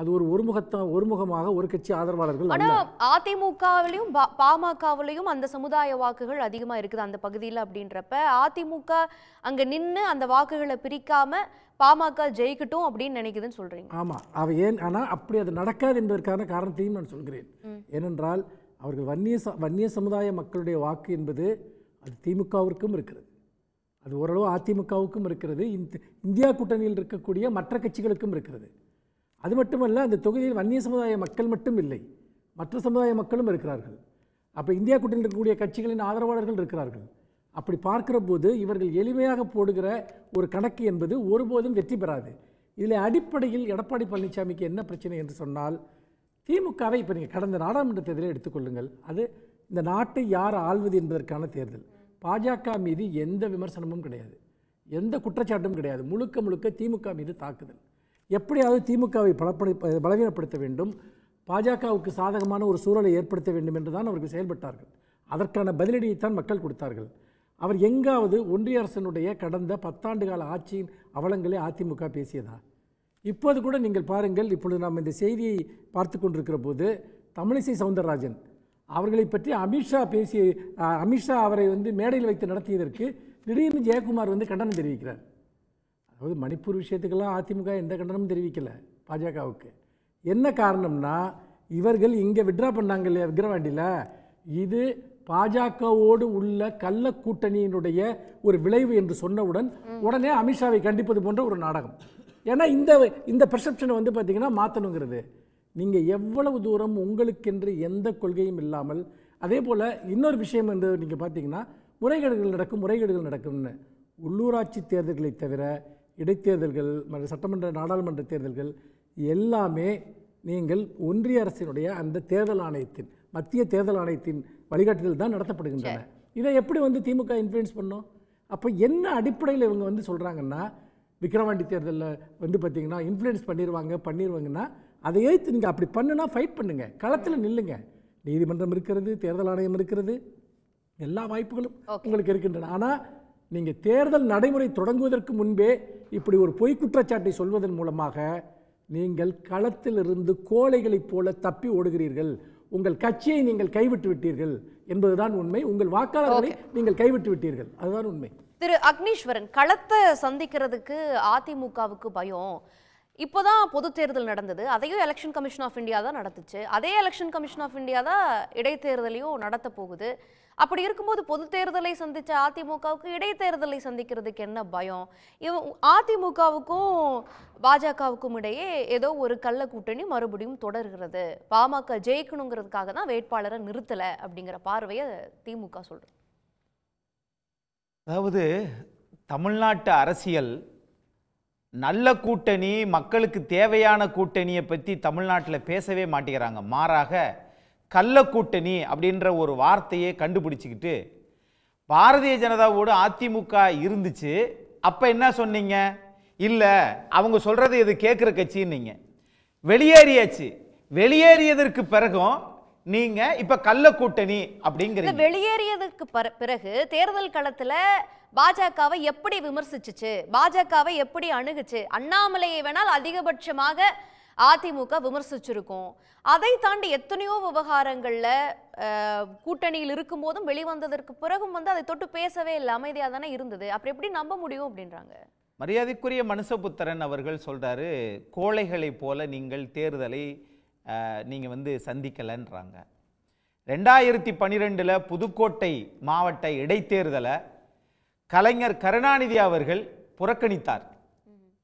அது ஒரு ஒருமுகத்தான் ஒருமுகமாக ஒரு கட்சி ஆதரவாளர்கள் ஆனால் அதிமுகவிலையும் பாமகவிலையும் அந்த சமுதாய வாக்குகள் அதிகமாக இருக்குது அந்த பகுதியில் அப்படின்றப்ப அதிமுக அங்கே நின்று அந்த வாக்குகளை பிரிக்காம பாமக ஜெயிக்கட்டும் அப்படின்னு நினைக்குதுன்னு சொல்றீங்க ஆமாம் அவ ஏன் ஆனால் அப்படி அது நடக்காது என்பதற்கான காரணத்தையும் நான் சொல்கிறேன் ஏனென்றால் அவர்கள் வன்னிய வன்னிய சமுதாய மக்களுடைய வாக்கு என்பது அது திமுகவிற்கும் இருக்கிறது அது ஓரளவு அதிமுகவுக்கும் இருக்கிறது இந்தியா கூட்டணியில் இருக்கக்கூடிய மற்ற கட்சிகளுக்கும் இருக்கிறது அது மட்டுமல்ல அந்த தொகுதியில் வன்னிய சமுதாய மக்கள் மட்டும் இல்லை மற்ற சமுதாய மக்களும் இருக்கிறார்கள் அப்போ இந்தியா கூட்டணியில் இருக்கக்கூடிய கட்சிகளின் ஆதரவாளர்கள் இருக்கிறார்கள் அப்படி பார்க்கிற போது இவர்கள் எளிமையாக போடுகிற ஒரு கணக்கு என்பது ஒருபோதும் வெற்றி பெறாது இதில் அடிப்படையில் எடப்பாடி பழனிசாமிக்கு என்ன பிரச்சனை என்று சொன்னால் திமுகவை இப்போ நீங்கள் கடந்த நாடாளுமன்ற தேர்தலை எடுத்துக்கொள்ளுங்கள் அது இந்த நாட்டை யார் ஆள்வது என்பதற்கான தேர்தல் பாஜக மீது எந்த விமர்சனமும் கிடையாது எந்த குற்றச்சாட்டும் கிடையாது முழுக்க முழுக்க திமுக மீது தாக்குதல் எப்படியாவது திமுகவை பலப்படு பலவீனப்படுத்த வேண்டும் பாஜகவுக்கு சாதகமான ஒரு சூழலை ஏற்படுத்த வேண்டும் என்று தான் அவர்கள் செயல்பட்டார்கள் அதற்கான பதிலடியைத்தான் மக்கள் கொடுத்தார்கள் அவர் எங்காவது ஒன்றிய அரசனுடைய கடந்த பத்தாண்டு கால ஆட்சியின் அவலங்களை அதிமுக பேசியதா இப்போது கூட நீங்கள் பாருங்கள் இப்பொழுது நாம் இந்த செய்தியை பார்த்து கொண்டிருக்கிற போது தமிழிசை சவுந்தரராஜன் அவர்களை பற்றி அமித்ஷா பேசிய அமித்ஷா அவரை வந்து மேடையில் வைத்து நடத்தியதற்கு திடீர்னு ஜெயக்குமார் வந்து கண்டனம் தெரிவிக்கிறார் அதாவது மணிப்பூர் விஷயத்துக்கெல்லாம் அதிமுக எந்த கண்டனமும் தெரிவிக்கலை பாஜகவுக்கு என்ன காரணம்னா இவர்கள் இங்கே விட்ரா பண்ணாங்க இல்லையா விக்கிரவாண்டியில் இது பாஜகவோடு உள்ள கள்ள கூட்டணியினுடைய ஒரு விளைவு என்று சொன்னவுடன் உடனே அமித்ஷாவை கண்டிப்பது போன்ற ஒரு நாடகம் ஏன்னா இந்த இந்த பெர்செப்ஷனை வந்து பார்த்திங்கன்னா மாற்றணுங்கிறது நீங்கள் எவ்வளவு தூரம் உங்களுக்கென்று எந்த கொள்கையும் இல்லாமல் அதே போல் இன்னொரு விஷயம் என்று நீங்கள் பார்த்தீங்கன்னா முறைகேடுகள் நடக்கும் முறைகேடுகள் நடக்கும்னு உள்ளூராட்சி தேர்தல்களை தவிர இடைத்தேர்தல்கள் சட்டமன்ற நாடாளுமன்ற தேர்தல்கள் எல்லாமே நீங்கள் ஒன்றிய அரசினுடைய அந்த தேர்தல் ஆணையத்தின் மத்திய தேர்தல் ஆணையத்தின் வழிகாட்டுதல் தான் நடத்தப்படுகின்றன இதை எப்படி வந்து திமுக இன்ஃப்ளூயன்ஸ் பண்ணோம் அப்போ என்ன அடிப்படையில் இவங்க வந்து சொல்கிறாங்கன்னா விக்கிரவாண்டி தேர்தலில் வந்து பார்த்திங்கன்னா இன்ஃப்ளூயன்ஸ் பண்ணிடுவாங்க பண்ணிடுவாங்கன்னா அதை எதிர்த்து நீங்கள் அப்படி பண்ணுனா ஃபைட் பண்ணுங்கள் களத்தில் நில்லுங்க நீதிமன்றம் இருக்கிறது தேர்தல் ஆணையம் இருக்கிறது எல்லா வாய்ப்புகளும் உங்களுக்கு இருக்கின்றன ஆனால் நீங்கள் தேர்தல் நடைமுறை தொடங்குவதற்கு முன்பே இப்படி ஒரு பொய் குற்றச்சாட்டை சொல்வதன் மூலமாக நீங்கள் களத்தில் இருந்து கோழைகளைப் போல தப்பி ஓடுகிறீர்கள் உங்கள் கட்சியை நீங்கள் கைவிட்டு விட்டீர்கள் என்பதுதான் உண்மை உங்கள் வாக்காளர்களை நீங்கள் கைவிட்டு விட்டீர்கள் அதுதான் உண்மை திரு அக்னீஸ்வரன் களத்தை சந்திக்கிறதுக்கு அதிமுகவுக்கு பயம் இப்போ தான் பொது தேர்தல் நடந்தது அதையும் எலெக்ஷன் கமிஷன் ஆஃப் இந்தியா தான் நடத்துச்சு அதே எலெக்ஷன் கமிஷன் ஆஃப் இந்தியா தான் இடைத்தேர்தலையும் நடத்த போகுது அப்படி இருக்கும்போது பொது தேர்தலை சந்தித்த அதிமுகவுக்கு இடைத்தேர்தலை சந்திக்கிறதுக்கு என்ன பயம் இவ அதிமுகவுக்கும் பாஜகவுக்கும் இடையே ஏதோ ஒரு கள்ள கூட்டணி மறுபடியும் தொடர்கிறது பாமக ஜெயிக்கணுங்கிறதுக்காக தான் வேட்பாளரை நிறுத்தலை அப்படிங்கிற பார்வையை திமுக சொல்கிறது அதாவது தமிழ்நாட்டு அரசியல் நல்ல கூட்டணி மக்களுக்கு தேவையான கூட்டணியை பற்றி தமிழ்நாட்டில் பேசவே மாட்டேங்கிறாங்க மாறாக கள்ள கூட்டணி அப்படின்ற ஒரு வார்த்தையை கண்டுபிடிச்சிக்கிட்டு பாரதிய ஜனதாவோடு அதிமுக இருந்துச்சு அப்போ என்ன சொன்னீங்க இல்லை அவங்க சொல்கிறது இது கேட்குற கட்சின்னீங்க வெளியேறியாச்சு வெளியேறியதற்கு பிறகும் நீங்க இப்ப கள்ள கூட்டணி அப்படிங்கிற வெளியேறியதற்கு பிறகு தேர்தல் களத்துல பாஜகவை எப்படி விமர்சிச்சுச்சு பாஜகவை எப்படி அணுகுச்சு அண்ணாமலையை வேணால் அதிகபட்சமாக அதிமுக விமர்சிச்சிருக்கும் அதை தாண்டி எத்தனையோ விவகாரங்களில் கூட்டணியில் இருக்கும் போதும் வெளிவந்ததற்கு பிறகும் வந்து அதை தொட்டு பேசவே இல்லை அமைதியாக தானே இருந்தது அப்புறம் எப்படி நம்ப முடியும் அப்படின்றாங்க மரியாதைக்குரிய மனுஷபுத்திரன் அவர்கள் சொல்கிறாரு கோழைகளைப் போல நீங்கள் தேர்தலை நீங்கள் வந்து சந்திக்கலைன்றாங்க ரெண்டாயிரத்தி பன்னிரெண்டில் புதுக்கோட்டை மாவட்ட இடைத்தேர்தலை கலைஞர் கருணாநிதி அவர்கள் புறக்கணித்தார்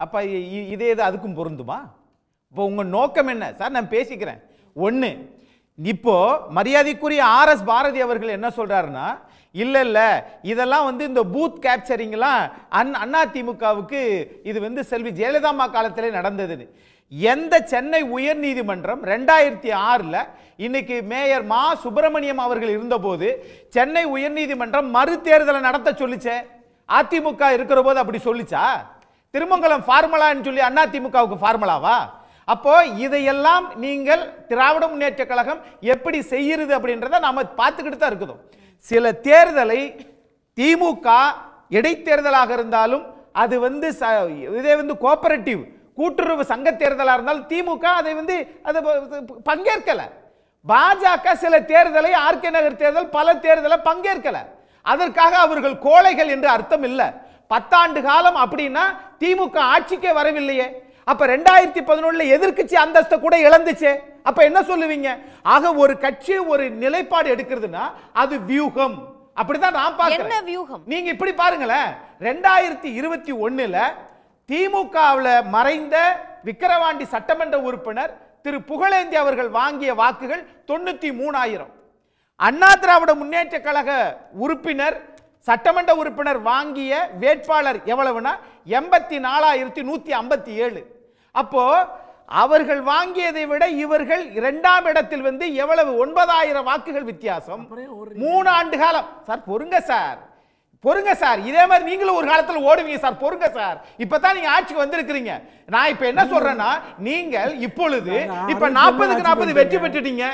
அப்போ இதே இது அதுக்கும் பொருந்துமா இப்போ உங்கள் நோக்கம் என்ன சார் நான் பேசிக்கிறேன் ஒன்று இப்போ மரியாதைக்குரிய ஆர் எஸ் பாரதி அவர்கள் என்ன சொல்கிறாருன்னா இல்லை இல்லை இதெல்லாம் வந்து இந்த பூத் கேப்சரிங்லாம் அன் அதிமுகவுக்கு இது வந்து செல்வி ஜெயலலிதாமா காலத்திலே நடந்ததுன்னு எந்த சென்னை உயர் நீதிமன்றம் ரெண்டாயிரத்தி ஆறில் இன்னைக்கு மேயர் மா சுப்பிரமணியம் அவர்கள் இருந்தபோது சென்னை உயர்நீதிமன்றம் மறு தேர்தலை நடத்த சொல்லிச்சே அதிமுக இருக்கிற போது அப்படி சொல்லிச்சா திருமங்கலம் ஃபார்முலான்னு சொல்லி அண்ணா திமுகவுக்கு ஃபார்முலாவா அப்போ இதையெல்லாம் நீங்கள் திராவிட முன்னேற்ற கழகம் எப்படி செய்கிறது அப்படின்றத நாம் பார்த்துக்கிட்டு தான் இருக்குதோ சில தேர்தலை திமுக இடைத்தேர்தலாக இருந்தாலும் அது வந்து இதே வந்து கோஆபரேட்டிவ் கூட்டுறவு சங்க தேர்தலாக இருந்தாலும் திமுக அதை வந்து அதை பங்கேற்கலை பாஜக சில தேர்தலை ஆர்கே நகர் தேர்தல் பல தேர்தலை பங்கேற்கலை அதற்காக அவர்கள் கோழைகள் என்று அர்த்தம் இல்லை பத்தாண்டு காலம் அப்படின்னா திமுக ஆட்சிக்கே வரவில்லையே அப்ப ரெண்டாயிரத்தி பதினொன்றில் எதிர்கட்சி அந்தஸ்தை கூட இழந்துச்சு அப்ப என்ன சொல்லுவீங்க ஆக ஒரு கட்சி ஒரு நிலைப்பாடு எடுக்கிறதுனா அது வியூகம் அப்படிதான் நான் பாக்குறேன் நீங்க இப்படி பாருங்களேன் ரெண்டாயிரத்தி இருபத்தி ஒண்ணுல திமுகவில் மறைந்த விக்கிரவாண்டி சட்டமன்ற உறுப்பினர் திரு புகழேந்தி அவர்கள் வாங்கிய வாக்குகள் தொண்ணூற்றி மூணாயிரம் அண்ணா திராவிட முன்னேற்ற கழக உறுப்பினர் சட்டமன்ற உறுப்பினர் வாங்கிய வேட்பாளர் எவ்வளவுனா எண்பத்தி நாலாயிரத்தி நூற்றி ஐம்பத்தி ஏழு அப்போது அவர்கள் வாங்கியதை விட இவர்கள் இரண்டாம் இடத்தில் வந்து எவ்வளவு ஒன்பதாயிரம் வாக்குகள் வித்தியாசம் மூணு ஆண்டு காலம் சார் பொறுங்க சார் பொறுங்க சார் இதே மாதிரி நீங்களும் ஒரு காலத்தில் ஓடுவீங்க சார் பொறுங்க சார் இப்பதான் நீங்க ஆட்சிக்கு வந்திருக்கிறீங்க நான் இப்ப என்ன சொல்றேன்னா நீங்கள் இப்பொழுது இப்ப நாற்பதுக்கு நாற்பது வெற்றி பெற்றுட்டீங்க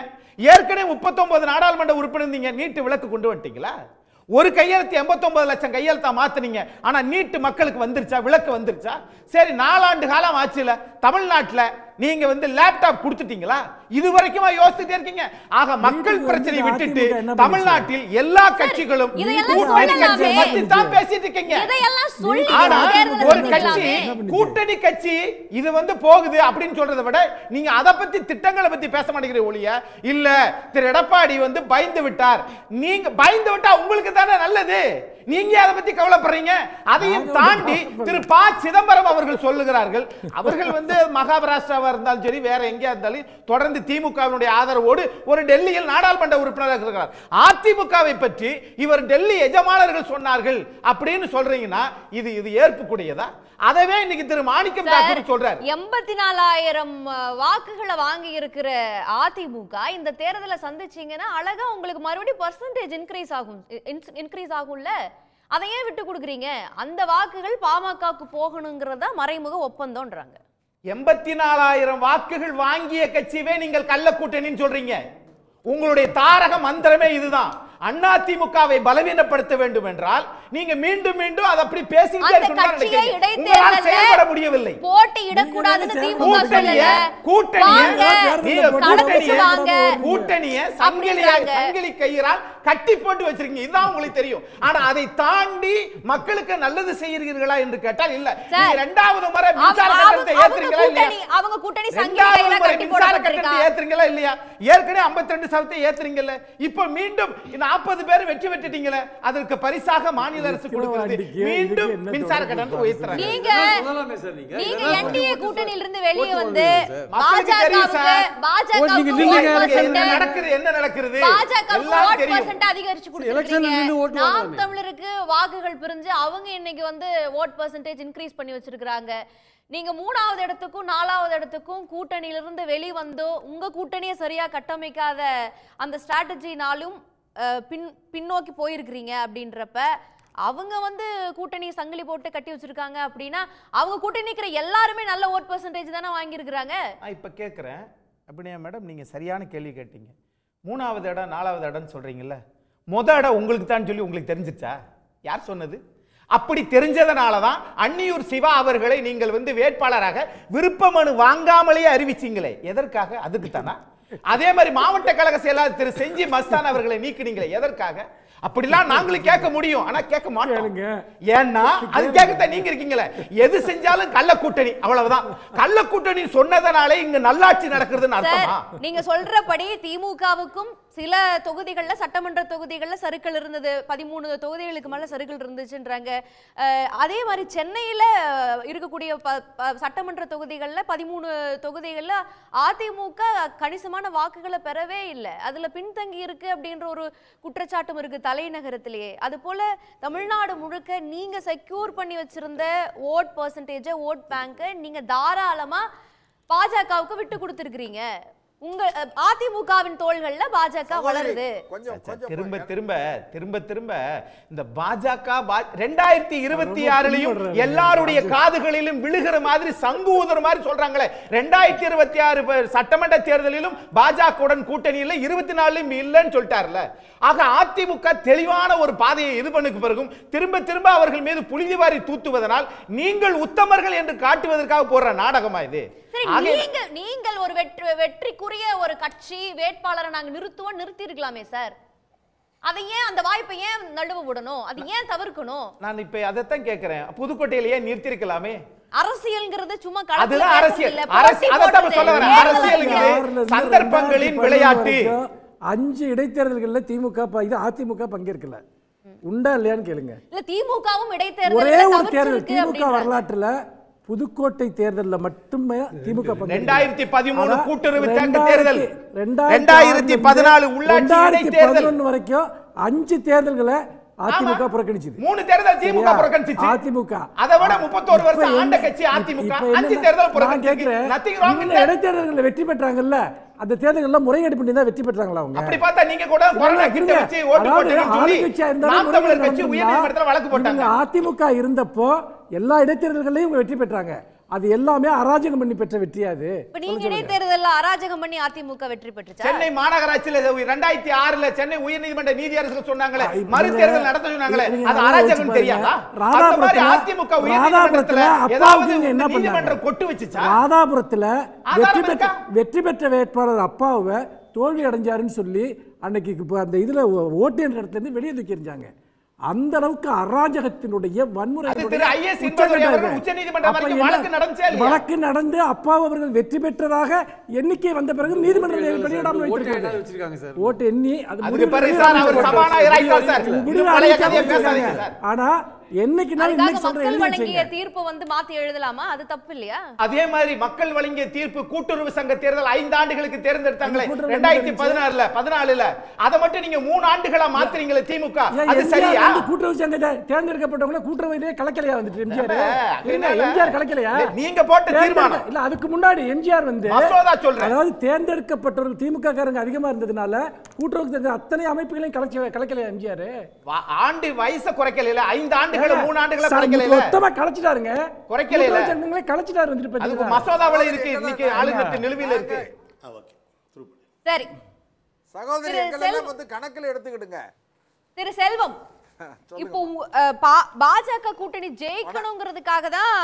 ஏற்கனவே முப்பத்தொன்பது நாடாளுமன்ற உறுப்பினர் இருந்தீங்க நீட்டு விளக்கு கொண்டு வந்துட்டீங்களா ஒரு கையெழுத்து எண்பத்தொன்பது லட்சம் கையெழுத்தா மாத்தினீங்க ஆனா நீட்டு மக்களுக்கு வந்துருச்சா விளக்கு வந்துருச்சா சரி நாலாண்டு காலம் ஆச்சு இல்லை தமிழ்நாட்டில் நீங்க வந்து லேப்டாப் கொடுத்துட்டீங்களா இது யோசிச்சுட்டே இருக்கீங்க ஆக மக்கள் பிரச்சனை விட்டுட்டு தமிழ்நாட்டில் எல்லா கட்சிகளும் தான் பேசிட்டு இருக்கீங்க ஆனா ஒரு கட்சி கூட்டணி கட்சி இது வந்து போகுது அப்படின்னு சொல்றதை விட நீங்க அதை பத்தி திட்டங்களை பத்தி பேச மாட்டேங்கிற ஒழிய இல்ல திரு எடப்பாடி வந்து பயந்து விட்டார் நீங்க பயந்து விட்டா உங்களுக்கு தானே நல்லது நீங்க அதை பத்தி கவலைப்படுறீங்க அதையும் தாண்டி திரு ப சிதம்பரம் அவர்கள் சொல்லுகிறார்கள் அவர்கள் வந்து மகாபராஷ்டிராவா இருந்தாலும் சரி வேற எங்கேயா இருந்தாலும் தொடர்ந்து திமுகவினுடைய ஆதரவோடு ஒரு டெல்லியில் நாடாளுமன்ற உறுப்பினராக இருக்கிறார் அதிமுகவை பற்றி இவர் டெல்லி எஜமானர்கள் சொன்னார்கள் அப்படின்னு சொல்றீங்கன்னா இது இது ஏற்புக்கூடியதா அதவே இன்னைக்கு திரு மாணிக்கம் தாக்கூர் சொல்றார் எண்பத்தி நாலாயிரம் வாக்குகளை வாங்கி இருக்கிற அதிமுக இந்த தேர்தலை சந்திச்சீங்கன்னா அழகா உங்களுக்கு மறுபடியும் பர்சன்டேஜ் இன்க்ரீஸ் ஆகும் இன்க்ரீஸ் ஆகும்ல ஏன் விட்டு கொடுக்குறீங்க அந்த வாக்குகள் பாமகவுக்கு போகணுங்கிறத மறைமுக ஒப்பந்தம்ன்றாங்க எண்பத்தி நாலாயிரம் வாக்குகள் வாங்கிய கட்சியவே நீங்கள் கள்ள கூட்டணின்னு சொல்றீங்க உங்களுடைய தாரக மந்திரமே இதுதான் அண்ணா திமுகவை பலவீனப்படுத்த வேண்டும் என்றால் நீங்க மீண்டும் மீண்டும் அதை அப்படி பேசிக்கிட்டே செயல்பட முடியவில்லை கூட்டணிய சங்கிலி கட்டி போட்டு வச்சிருக்கீங்க இதுதான் உங்களுக்கு தெரியும் ஆனா அதை தாண்டி மக்களுக்கு நல்லது செய்கிறீர்களா என்று கேட்டால் இல்ல இரண்டாவது முறை மின்சார கட்டணத்தை ஏத்துறீங்களா இல்லையா அவங்க கூட்டணி மின்சார கட்டணத்தை ஏத்துறீங்களா இல்லையா ஏற்கனவே ஐம்பத்தி ரெண்டு சதத்தை ஏத்துறீங்கல்ல இப்போ மீண்டும் நாற்பது பேர் வெற்றி பெற்றுட்டீங்களே அதற்கு பரிசாக மாநில அரசு கொடுக்கிறது மீண்டும் மின்சார கட்டணத்தை உயர்த்துறாங்க நீங்க நீங்க என்டிஏ கூட்டணியில இருந்து வெளியே வந்து பாஜகவுக்கு பாஜகவுக்கு நடக்குது என்ன நடக்குது பாஜக அதிகரிச்சு கொடுத்துருக்கீங்க நாம் தமிழருக்கு வாக்குகள் பிரிஞ்சு அவங்க இன்னைக்கு வந்து ஓட் பர்சன்டேஜ் இன்க்ரீஸ் பண்ணி வச்சிருக்காங்க நீங்க மூணாவது இடத்துக்கும் நாலாவது இடத்துக்கும் கூட்டணியிலிருந்து வந்தோ உங்க கூட்டணியை சரியா கட்டமைக்காத அந்த ஸ்ட்ராட்டஜினாலும் பின் பின்னோக்கி போயிருக்கிறீங்க அப்படின்றப்ப அவங்க வந்து கூட்டணி சங்கிலி போட்டு கட்டி வச்சிருக்காங்க அப்படின்னா அவங்க கூட்டணி எல்லாருமே நல்ல ஓட் பர்சன்டேஜ் தானே வாங்கியிருக்கிறாங்க இப்போ கேட்குறேன் அப்படியா மேடம் நீங்கள் சரியான கேள்வி கேட்டீங்க மூணாவது இடம் நாலாவது இடம்னு சொல்கிறீங்கல்ல மொதல் இடம் உங்களுக்கு தான் சொல்லி உங்களுக்கு தெரிஞ்சிச்சா யார் சொன்னது அப்படி தெரிஞ்சதனால தான் அன்னியூர் சிவா அவர்களை நீங்கள் வந்து வேட்பாளராக விருப்ப மனு வாங்காமலேயே அறிவிச்சிங்களே எதற்காக அதுக்கு தானா அதே மாதிரி மாவட்ட கழக செயலாளர் திரு செஞ்சி மஸ்தான் அவர்களை நீக்கினீங்களே எதற்காக அப்படிலாம் நாங்களும் கேட்க முடியும் ஆனா கேட்க மாட்டோம் ஏன்னா அது கேட்கத்த நீங்க இருக்கீங்களே எது செஞ்சாலும் கள்ள கூட்டணி அவ்வளவுதான் கள்ள கூட்டணி சொன்னதனாலே இங்க நல்லாட்சி நடக்கிறதுன்னு அர்த்தமா நீங்க சொல்றபடி திமுகவுக்கும் சில தொகுதிகளில் சட்டமன்ற தொகுதிகளில் சருக்கள் இருந்தது பதிமூணு தொகுதிகளுக்கு மேலே சருக்கள் இருந்துச்சுன்றாங்க அதே மாதிரி சென்னையில் இருக்கக்கூடிய ப சட்டமன்ற தொகுதிகளில் பதிமூணு தொகுதிகளில் அதிமுக கணிசமான வாக்குகளை பெறவே இல்லை அதில் பின்தங்கி இருக்கு அப்படின்ற ஒரு குற்றச்சாட்டும் இருக்கு தலைநகரத்திலேயே அது போல தமிழ்நாடு முழுக்க நீங்க செக்யூர் பண்ணி வச்சிருந்த ஓட் பர்சன்டேஜை ஓட் பேங்க்கை நீங்க தாராளமாக பாஜகவுக்கு விட்டு கொடுத்துருக்குறீங்க உங்க அதிமுகவின் தோள்கள்ல பாஜக வளருது திரும்ப திரும்ப திரும்ப திரும்ப இந்த பாஜக ரெண்டாயிரத்தி இருபத்தி ஆறுலயும் எல்லாருடைய காதுகளிலும் விழுகிற மாதிரி சங்கு ஊதுற மாதிரி சொல்றாங்களே ரெண்டாயிரத்தி இருபத்தி ஆறு சட்டமன்ற தேர்தலிலும் பாஜகவுடன் கூட்டணியில் இருபத்தி நாலுலயும் இல்லைன்னு சொல்லிட்டார்ல ஆக அதிமுக தெளிவான ஒரு பாதையை இது பண்ணுக்கு பிறகும் திரும்ப திரும்ப அவர்கள் மீது புழுதிவாரி தூத்துவதனால் நீங்கள் உத்தமர்கள் என்று காட்டுவதற்காக போடுற நாடகமா இது நீங்கள் நீங்கள் ஒரு வெற்றி வெற்றிக்குரிய ஒரு கட்சி வேட்பாளரை நாங்க நிறுத்துவோம் நிறுத்தி இருக்கலாமே சார் அதை ஏன் அந்த வாய்ப்பை ஏன் நழுவ விடணும் அது ஏன் தவிர்க்கணும் நான் இப்ப அதைத்தான் கேக்குறேன் புதுக்கோட்டையில ஏன் நிறுத்தி அரசியல்ங்கிறது சும்மா அதுதான் அரசியல் அரசியல் அரசியல் வரேன் அரசியல்ங்கிறது சந்தர்ப்பங்களின் விளையாட்டு அஞ்சு இடைத்தேர்தல்கள்ல திமுக இது அதிமுக பங்கேற்கல உண்டா இல்லையான்னு கேளுங்க இல்ல திமுகவும் இடைத்தேர்தல் ஒரே ஒரு தேர்தல் திமுக வரலாற்றுல புதுக்கோட்டை தேர்தலில் மட்டுமே திமுக ரெண்டாயிரத்தி பதிமூணு கூட்டுறவு தேர்தல் ரெண்டாயிரத்தி பதினாலு ரெண்டாயிரத்தி பதினொன்று வரைக்கும் அஞ்சு தேர்தல்களை அதிமுக புறக்கணிச்சது மூணு தேர்தல் திமுக புறக்கணிச்சு அதிமுக அதை விட முப்பத்தோரு வருஷம் ஆண்ட கட்சி அதிமுக அஞ்சு தேர்தல் புறக்கணிச்சிருக்கு இடைத்தேர்தல்கள் வெற்றி பெற்றாங்கல்ல அந்த தேர்தல்கள்ல முறைகேடு பண்ணி தான் வெற்றி பெற்றாங்களா அவங்க அப்படி பார்த்தா நீங்க கூட கொரோனா கிட்ட வச்சு ஓட்டு போட்டு கட்சி உயர்நீதிமன்றத்துல வழக்கு போட்டாங்க அதிமுக இருந்தப்போ எல்லா இடைத்தேர்தல்களையும் வெற்றி பெற்றாங்க அது எல்லாமே அராஜகம் பண்ணி பெற்ற வெற்றியா அது நீங்க இடைத்தேர்தலில் அராஜகம் பண்ணி அதிமுக வெற்றி பெற்றுச்சு சென்னை மாநகராட்சியில ரெண்டாயிரத்தி ஆறுல சென்னை உயர்நீதிமன்ற நீதியரசர் சொன்னாங்களே மறுதேர்தல் நடத்த சொன்னாங்களே அது அராஜகம் தெரியாதா ராதாபுரத்துல அப்பாவுக்கு என்ன பண்ணாங்க கொட்டு வச்சுச்சா ராதாபுரத்துல வெற்றி பெற்ற வெற்றி பெற்ற வேட்பாளர் அப்பாவை தோல்வி அடைஞ்சாருன்னு சொல்லி அன்னைக்கு அந்த இதுல ஓட்டு என்ற இடத்துலேருந்து வெளியே தூக்கி எறிஞ்சாங்க அந்த அளவுக்கு அராஜகத்தினுடைய வன்முறை வழக்கு நடந்து அப்பா அவர்கள் வெற்றி பெற்றதாக எண்ணிக்கை வந்த பிறகு நீதிமன்றத்தில் ஓட்டு எண்ணி ஆனா என்னைக்குனாலும் வந்து மாத்தி எழுதலாமா அது அதே மாதிரி மக்கள் வழங்கிய தீர்ப்பு கூட்டுறவு சங்க தேர்தல் ஐந்து ஆண்டுகளுக்கு ரெண்டாயிரத்தி பதினாறுல மட்டும் நீங்க மூணு ஆண்டுகளா திமுக கூட்டுறவு தேர்ந்தெடுக்கப்பட்டவங்கள கலக்கலையா எம்ஜிஆர் கலக்கலையா நீங்க இல்ல அதுக்கு முன்னாடி எம்ஜிஆர் வந்து அதாவது திமுக காரங்க அதிகமா இருந்ததுனால கூட்டுறவு அத்தனை அமைப்புகளையும் எம்ஜிஆர் ஆண்டு குறைக்கல ஐந்து ஆண்டு மூணு ஆண்டுகள இருக்கு சரி எடுத்துக்கிடுங்க பாஜக கூட்டணி ஜெயிக்கணுங்கிறதுக்காக தான்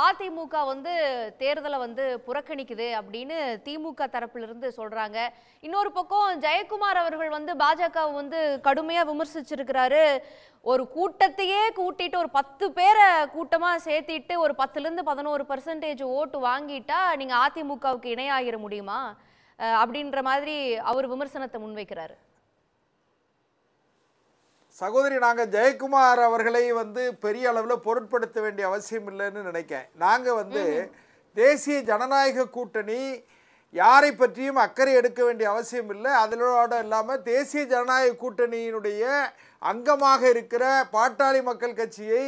அதிமுக வந்து தேர்தலை வந்து புறக்கணிக்குது அப்படின்னு திமுக தரப்புல இருந்து சொல்றாங்க இன்னொரு பக்கம் ஜெயக்குமார் அவர்கள் வந்து பாஜக வந்து கடுமையா விமர்சிச்சிருக்கிறாரு ஒரு கூட்டத்தையே கூட்டிட்டு ஒரு பத்து பேரை கூட்டமா சேர்த்திட்டு ஒரு பத்துலேருந்து பதினோரு பர்சன்டேஜ் ஓட்டு வாங்கிட்டா நீங்க அதிமுகவுக்கு இணையாகிற முடியுமா அப்படின்ற மாதிரி அவர் விமர்சனத்தை முன்வைக்கிறாரு சகோதரி நாங்கள் ஜெயக்குமார் அவர்களை வந்து பெரிய அளவில் பொருட்படுத்த வேண்டிய அவசியம் இல்லைன்னு நினைக்கேன் நாங்கள் வந்து தேசிய ஜனநாயக கூட்டணி யாரை பற்றியும் அக்கறை எடுக்க வேண்டிய அவசியம் இல்லை அதிலோட இல்லாமல் தேசிய ஜனநாயக கூட்டணியினுடைய அங்கமாக இருக்கிற பாட்டாளி மக்கள் கட்சியை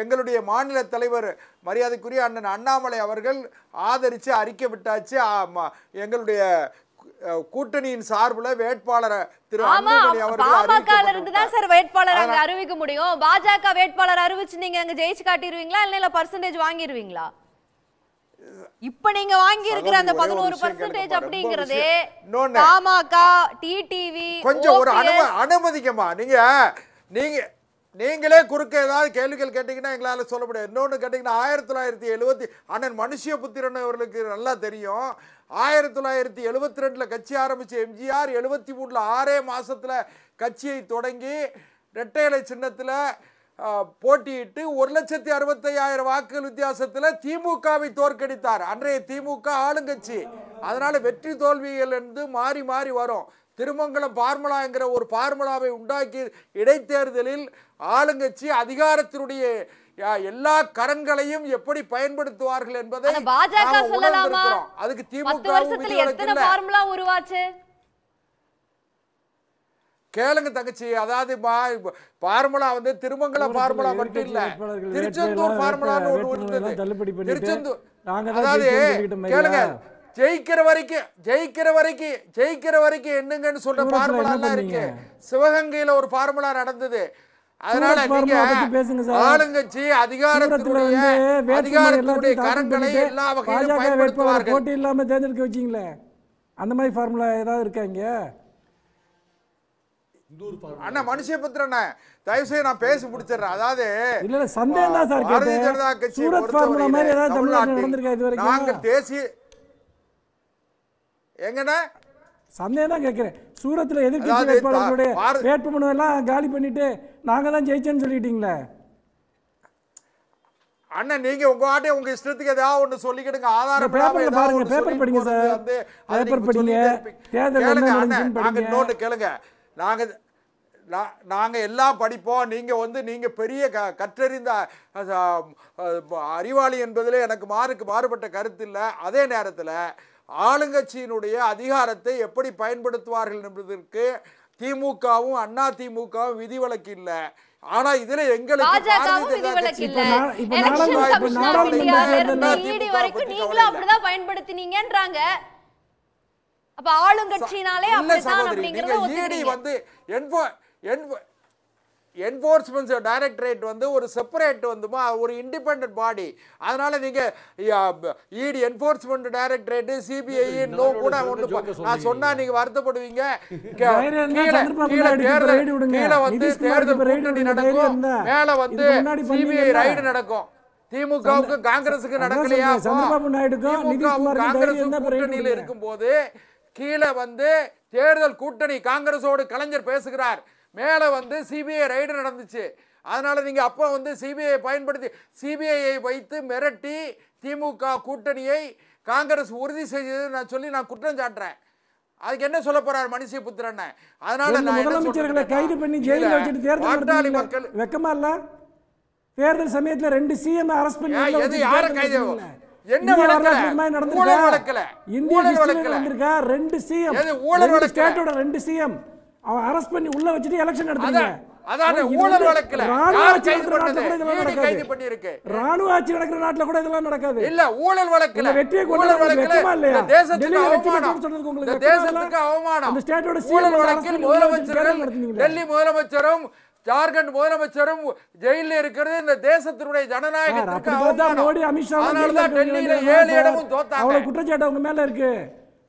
எங்களுடைய மாநில தலைவர் மரியாதைக்குரிய அண்ணன் அண்ணாமலை அவர்கள் ஆதரித்து அறிக்கை விட்டாச்சு எங்களுடைய கூட்டணியின் சார்பில் வேட்பாளர் திரு சார் அங்க அறிவிக்க முடியும் பாஜக வேட்பாளர் அறிவிச்சு நீங்க அங்க ஜெயிச்சு காட்டிடுவீங்களா இல்ல பர்சன்டேஜ் வாங்கிடுவீங்களா இப்ப நீங்க வாங்கி இருக்கிற அந்த பதினோரு பர்சன்டேஜ் அப்படிங்கறது பாமக டிடிவி கொஞ்சம் ஒரு அனுமதிக்கமா நீங்க நீங்க நீங்களே குறுக்க ஏதாவது கேள்விகள் கேட்டீங்கன்னா எங்களால் சொல்ல முடியாது இன்னொன்று கேட்டிங்கன்னா ஆயிரத்தி தொள்ளாயிரத்தி எழுபத்தி அண்ணன் மனுஷிய புத்திரன் அவர்களுக்கு நல்லா தெரியும் ஆயிரத்தி தொள்ளாயிரத்தி எழுபத்தி ரெண்டில் கட்சி ஆரம்பித்த எம்ஜிஆர் எழுபத்தி மூணில் ஆறே மாதத்தில் கட்சியை தொடங்கி ரெட்டையலை சின்னத்தில் போட்டியிட்டு ஒரு லட்சத்தி அறுபத்தையாயிரம் வாக்குகள் வித்தியாசத்தில் திமுகவை தோற்கடித்தார் அன்றைய திமுக ஆளுங்கட்சி அதனால் வெற்றி தோல்விகள் என்று மாறி மாறி வரும் திருமங்கலம் பார்முலா என்கிற ஒரு பார்முலாவை உண்டாக்கி இடைத்தேர்தலில் ஆளுங்கட்சி அதிகாரத்தினுடைய எல்லா கரங்களையும் எப்படி பயன்படுத்துவார்கள் என்பதை அதுக்கு திமுக கேளுங்க தங்கச்சி அதாவது பார்முலா வந்து திருமங்கல பார்முலா மட்டும் இல்ல திருச்செந்தூர் பார்முலான்னு ஒன்று திருச்செந்தூர் அதாவது கேளுங்க ஜெயிக்கிற வரைக்கும் ஜெயிக்கிற வரைக்கும் ஜெயிக்கிற வரைக்கும் என்னங்கன்னு சொல்ற எல்லாம் இருக்கு சிவகங்கையில ஒரு பார்முலா நடந்தது அதனால நீங்க ஆளுங்கட்சி அதிகாரத்தினுடைய அதிகாரத்தினுடைய கரங்களை எல்லா வகையிலும் பயன்படுத்துவார்கள் போட்டி இல்லாம தேர்ந்தெடுக்க வச்சிங்களே அந்த மாதிரி ஃபார்முலா ஏதாவது இருக்கா இங்கே அண்ணா மனுஷே புத்திரண்ணா தயவு செய்து நான் பேசி முடிச்சிடுறேன் அதாவது இல்ல சந்தேகம் தான் சார் பாரதிய ஜனதா கட்சி பொறுத்தவரையிலே நாங்க தேசி எங்கண்ணா சந்தேகம் தான் கேட்குறேன் சூரத்தில் எதிர்கட்சி வேட்பாளர்களுடைய வேட்புமனு எல்லாம் காலி பண்ணிட்டு நாங்கள் தான் ஜெயிச்சேன்னு சொல்லிட்டீங்களே அண்ணன் நீங்கள் உங்க ஆட்டே உங்க இஷ்டத்துக்கு ஏதாவது ஒன்று சொல்லிக்கிடுங்க ஆதாரம் பேப்பர்ல பாருங்க பேப்பர் படிங்க சார் பேப்பர் படிங்க தேர்தல் என்ன நடந்துன்னு படிங்க நாங்க கேளுங்க நாங்க நாங்கள் எல்லாம் படிப்போம் நீங்கள் வந்து நீங்கள் பெரிய க கற்றறிந்த அறிவாளி என்பதில் எனக்கு மாறுக்கு மாறுபட்ட கருத்து இல்லை அதே நேரத்தில் ஆளுங்கட்சியினுடைய அதிகாரத்தை எப்படி பயன்படுத்துவார்கள் என்பதற்கு திமுகவும் அண்ணா திமுகவும் விதி வழக்கு இல்லை ஆனா இதுல எங்களுக்கு வந்து என்ஃபோர்ஸ்மெண்ட்ஸ் டைரக்டரேட் வந்து ஒரு செப்பரேட் வந்துமா ஒரு இண்டிபெண்ட் பாடி அதனால நீங்கள் இடி என்ஃபோர்ஸ்மெண்ட் டைரக்டரேட்டு சிபிஐ நோ கூட ஒன்று நான் சொன்னால் நீங்கள் வருத்தப்படுவீங்க கீழே வந்து தேர்தல் நடக்கும் மேலே வந்து சிபிஐ ரைடு e நடக்கும் திமுகவுக்கு காங்கிரஸுக்கு நடக்கலையா சந்திரபாபு நாயுடுக்கும் காங்கிரஸ் கூட்டணியில் இருக்கும்போது கீழே வந்து தேர்தல் கூட்டணி காங்கிரஸோடு கலைஞர் பேசுகிறார் மேலே வந்து சிபிஐ ரைடு நடந்துச்சு அதனால் நீங்கள் அப்போ வந்து சிபிஐ பயன்படுத்தி சிபிஐயை வைத்து மிரட்டி திமுக கூட்டணியை காங்கிரஸ் உறுதி செய்தது நான் சொல்லி நான் குற்றம் சாட்டுறேன் அதுக்கு என்ன சொல்ல போறார் மனுஷி புத்திரன் அதனால முதலமைச்சர்களை கைது பண்ணி ஜெயிலில் வச்சுட்டு தேர்தல் மக்கள் வெக்கமா இல்ல தேர்தல் சமயத்துல ரெண்டு சிஎம் அரஸ்ட் பண்ணி யார கைது என்ன நடந்து வழக்கல இந்திய வழக்கல ரெண்டு சிஎம் ஊழல் ஸ்டேட்டோட ரெண்டு சிஎம் அவன் அரெஸ்ட் பண்ணி உள்ள வச்சுட்டு எலெக்ஷன் நடத்துறீங்க ஊழல் ராணுவ ஆட்சி நாட்டுல கூட இதெல்லாம் நடக்காது ஊழல் ஸ்டேட்டோட முதலமைச்சரும் டெல்லி ஜார்க்கண்ட் இருக்கிறது இந்த தேசத்தினுடைய ஜனநாயகத்திற்கு மோடி அமித்ஷா ஏழு இடமும் குற்றச்சாட்டு அவங்க மேல இருக்கு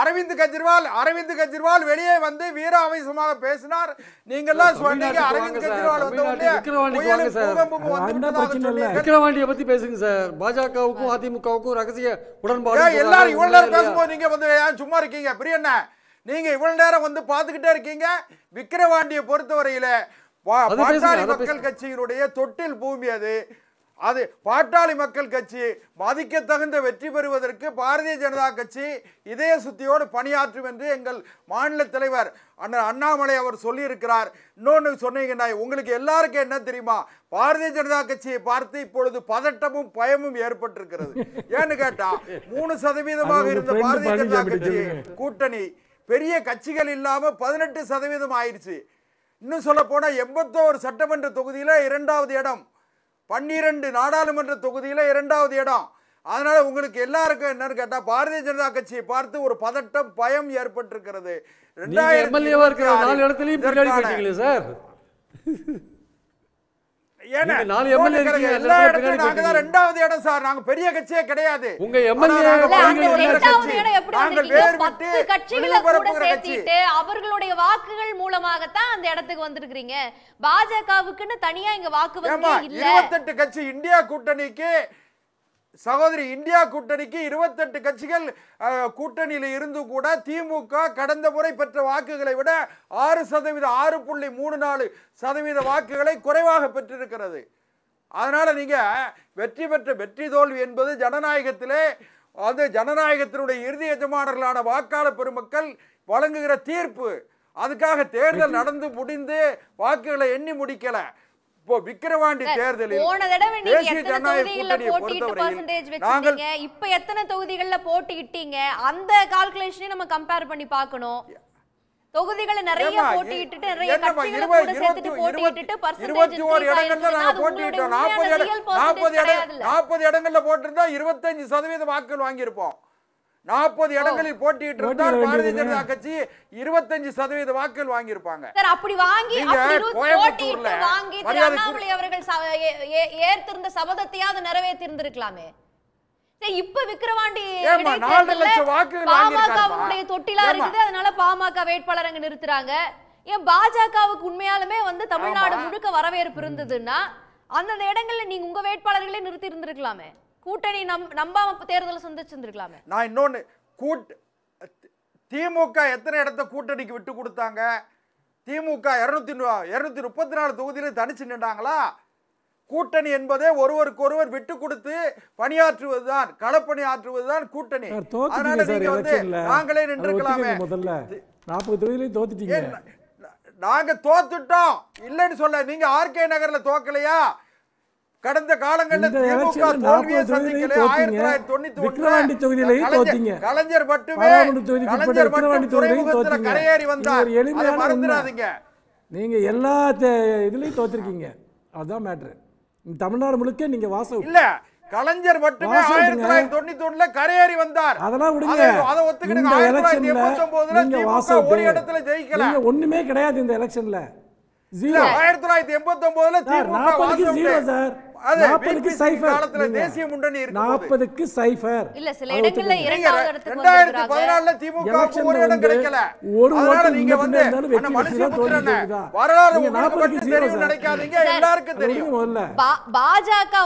அரவிந்த் கெஜ்ரிவால் அரவிந்த் கெஜ்ரிவால் வெளியே வந்து வீராவேசமாக பேசினார் நீங்கெல்லாம் சொன்னீங்க அரவிந்த் கெஜ்ரிவால் வந்து பத்தி பேசுங்க சார் பாஜகவுக்கும் அதிமுகவுக்கும் ரகசிய உடன்பாடு எல்லாரும் இவ்வளவு நேரம் பேசும்போது நீங்க வந்து சும்மா இருக்கீங்க பிரியண்ண நீங்க இவ்வளவு நேரம் வந்து பாத்துக்கிட்டே இருக்கீங்க விக்கிரவாண்டியை பொறுத்தவரையில பாட்டாளி மக்கள் கட்சியினுடைய தொட்டில் பூமி அது அது பாட்டாளி மக்கள் கட்சி மதிக்க தகுந்த வெற்றி பெறுவதற்கு பாரதிய ஜனதா கட்சி இதய சுத்தியோடு பணியாற்றும் என்று எங்கள் மாநில தலைவர் அண்ணன் அண்ணாமலை அவர் சொல்லியிருக்கிறார் இன்னொன்று சொன்னீங்கன்னா உங்களுக்கு எல்லாருக்கும் என்ன தெரியுமா பாரதிய ஜனதா கட்சியை பார்த்து இப்பொழுது பதட்டமும் பயமும் ஏற்பட்டிருக்கிறது ஏன்னு கேட்டா மூணு சதவீதமாக இருந்த பாரதிய ஜனதா கட்சி கூட்டணி பெரிய கட்சிகள் இல்லாமல் பதினெட்டு சதவீதம் ஆயிடுச்சு இன்னும் சொல்ல போனால் எண்பத்தோரு சட்டமன்ற தொகுதியில் இரண்டாவது இடம் பன்னிரண்டு நாடாளுமன்ற தொகுதியில் இரண்டாவது இடம் அதனால் உங்களுக்கு எல்லாருக்கும் என்னன்னு கேட்டால் பாரதிய ஜனதா கட்சியை பார்த்து ஒரு பதட்டம் பயம் ஏற்பட்டிருக்கிறது ரெண்டாயிரம் இடத்துலையும் சார் இடம் சார் நாங்க பெரிய கட்சியே கிடையாது உங்க எம்எல்ஏ நாங்கள் வேறுபட்டு பரப்புகிற கட்சி அவர்களுடைய வாக்குகள் மூலமாகத்தான் அந்த இடத்துக்கு வந்திருக்கீங்க பாஜகவுக்குன்னு தனியா இங்க வாக்கு வங்கி இல்ல கட்சி இந்தியா கூட்டணிக்கு சகோதரி இந்தியா கூட்டணிக்கு இருபத்தெட்டு கட்சிகள் கூட்டணியில் இருந்து கூட திமுக கடந்த முறை பெற்ற வாக்குகளை விட ஆறு சதவீத ஆறு புள்ளி மூணு நாலு சதவீத வாக்குகளை குறைவாக பெற்றிருக்கிறது அதனால் நீங்கள் வெற்றி பெற்ற வெற்றி தோல்வி என்பது ஜனநாயகத்திலே அது ஜனநாயகத்தினுடைய இறுதி எஜமானர்களான வாக்காளர் பெருமக்கள் வழங்குகிற தீர்ப்பு அதுக்காக தேர்தல் நடந்து முடிந்து வாக்குகளை எண்ணி முடிக்கலை இப்போ விக்கிரவாண்டி தேர்தலில் போன தடவை நீங்க எத்தனை தொகுதிகள்ல பர்சன்டேஜ் எத்தனை தொகுதிகள்ல போட்டிட்டீங்க அந்த கால்குலேஷனையும் நம்ம கம்பேர் பண்ணி பார்க்கணும் தொகுதிகளை நிறைய போட்டிட்டு நிறைய இடங்கள்ல போட்டு போட்டிட்டோம் 40 இடங்கள்ல போட்டிருந்தா சதவீதம் வாக்குகள் வாங்கியிருப்போம் நாற்பது இடங்களில் போட்டியிட்டு இருந்தால் பாரதிய ஜனதா கட்சி இருபத்தஞ்சு சதவீத வாக்குகள் வாங்கியிருப்பாங்க அப்படி வாங்கி கோயம்புத்தூர்ல வாங்கி அவர்கள் ஏற்றிருந்த சபதத்தையாவது நிறைவேற்றி இருந்திருக்கலாமே இப்ப விக்கிரவாண்டி பாமகவுடைய தொட்டிலா இருக்குது அதனால பாமக வேட்பாளர் அங்க நிறுத்துறாங்க ஏன் பாஜகவுக்கு உண்மையாலுமே வந்து தமிழ்நாடு முழுக்க வரவேற்பு இருந்ததுன்னா அந்தந்த இடங்கள்ல நீங்க உங்க வேட்பாளர்களே நிறுத்தி இருந்திருக்கலாமே கூட்டணி நம் நம்பாம தேர்தலை சந்திச்சிருந்துருக்கலாமே நான் இன்னொன்று கூட் திமுக எத்தனை இடத்த கூட்டணிக்கு விட்டு கொடுத்தாங்க திமுக இரநூத்தி இரநூத்தி முப்பத்தி நாலு தொகுதியிலும் தனிச்சு நின்றாங்களா கூட்டணி என்பதே ஒருவருக்கு ஒருவர் விட்டு கொடுத்து பணியாற்றுவது தான் களப்பணி ஆற்றுவது தான் கூட்டணி அதனால நீங்க வந்து நாங்களே நின்றுக்கலாமே முதல்ல நாற்பது தொகுதியிலையும் தோத்துட்டீங்க நாங்க தோத்துட்டோம் இல்லைன்னு சொல்ல நீங்க ஆர்கே நகர்ல தோக்கலையா கடந்த காலங்களில் திமுக தோல்வியை சந்திக்கல ஆயிரத்தி தொள்ளாயிரத்தி தொண்ணூத்தி விக்கிரவாண்டி தொகுதியிலையும் தோத்தீங்க கலைஞர் மட்டுமே கலைஞர் மட்டும் துறைமுகத்தில் கரையேறி வந்தார் அதை மறந்துடாதீங்க நீங்க எல்லா இதுலயும் தோத்திருக்கீங்க அதுதான் மேட்ரு தமிழ்நாடு முழுக்க நீங்க வாசம் இல்ல கலைஞர் மட்டுமே ஆயிரத்தி தொள்ளாயிரத்தி தொண்ணூத்தி ஒண்ணுல கரையேறி வந்தார் அதெல்லாம் விடுங்க அதை ஒத்துக்கிட்டு ஆயிரத்தி தொள்ளாயிரத்தி எண்பத்தி ஒன்பதுல ஒரு இடத்துல ஜெயிக்கல ஒண்ணுமே கிடையாது இந்த எலெக்ஷன்ல ஜீரோ ஆயிரத்தி தொள்ளாயிரத்தி எண்பத்தி ஒன்பதுல திமுக சார் பாஜக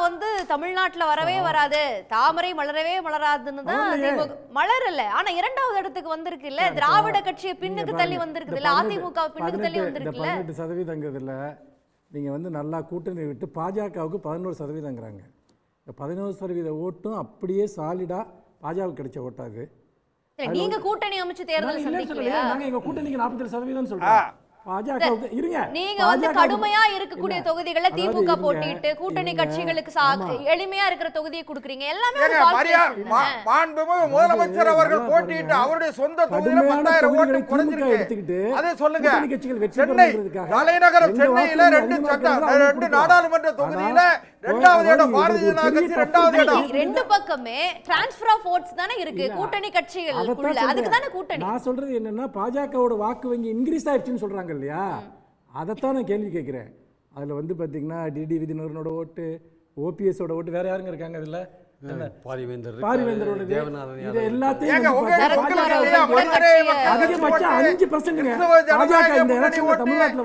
வந்து தமிழ்நாட்டுல வரவே வராது தாமரை மலரவே மலராதுன்னு மலர் இல்ல ஆனா இரண்டாவது இடத்துக்கு வந்திருக்கு இல்ல திராவிட கட்சியை பின்னுக்கு தள்ளி வந்திருக்கு இல்ல அதிமுக பின்னுக்கு தள்ளி வந்திருக்கு சதவீதம் நீங்கள் வந்து நல்லா கூட்டணி விட்டு பாஜகவுக்கு பதினோரு சதவீதங்கிறாங்க இந்த பதினோரு சதவீத ஓட்டும் அப்படியே சாலிடாக பாஜக கிடைச்ச ஓட்டாது நீங்க கூட்டணி அமைச்சு தேர்தல் நாங்க எங்க கூட்டணிக்கு நாற்பத்தி சதவீதம் சொல்றோம் நீங்க வந்து கடுமையா இருக்கக்கூடிய தொகுதிகளை திமுக போட்டிட்டு கூட்டணி கட்சிகளுக்கு எளிமையா இருக்கிற தொகுதியை கொடுக்குறீங்க எல்லாமே மாண்புமிகு முதலமைச்சர் அவர்கள் போட்டிட்டு அவருடைய சொந்த தொகுதியில பத்தாயிரம் ஓட்டு குறைஞ்சிருக்கு அதை சொல்லுங்க சென்னை தலைநகரம் சென்னையில ரெண்டு சட்டம் ரெண்டு நாடாளுமன்ற தொகுதியில இரண்டாவது இடம் பாரதிய ஜனதா கட்சி இரண்டாவது இடம் ரெண்டு பக்கமே டிரான்ஸ்ஃபர் ஆஃப் ஓட்ஸ் தானே இருக்கு கூட்டணி கட்சிகள் அதுக்கு தானே கூட்டணி நான் சொல்றது என்னன்னா பாஜகவோட வாக்கு வங்கி இன்க்ரீஸ் ஆயிடுச்சுன்னு சொல்றாங்க இல்லையா அதைத்தான் நான் கேள்வி கேட்கிறேன் அதுல வந்து பாத்தீங்கன்னா டிடி விதினரனோட ஓட்டு ஓபிஎஸோட ஓட்டு வேற யாருங்க இருக்காங்க அதுல எல்லாத்தையும் அதிகபட்சம் அஞ்சு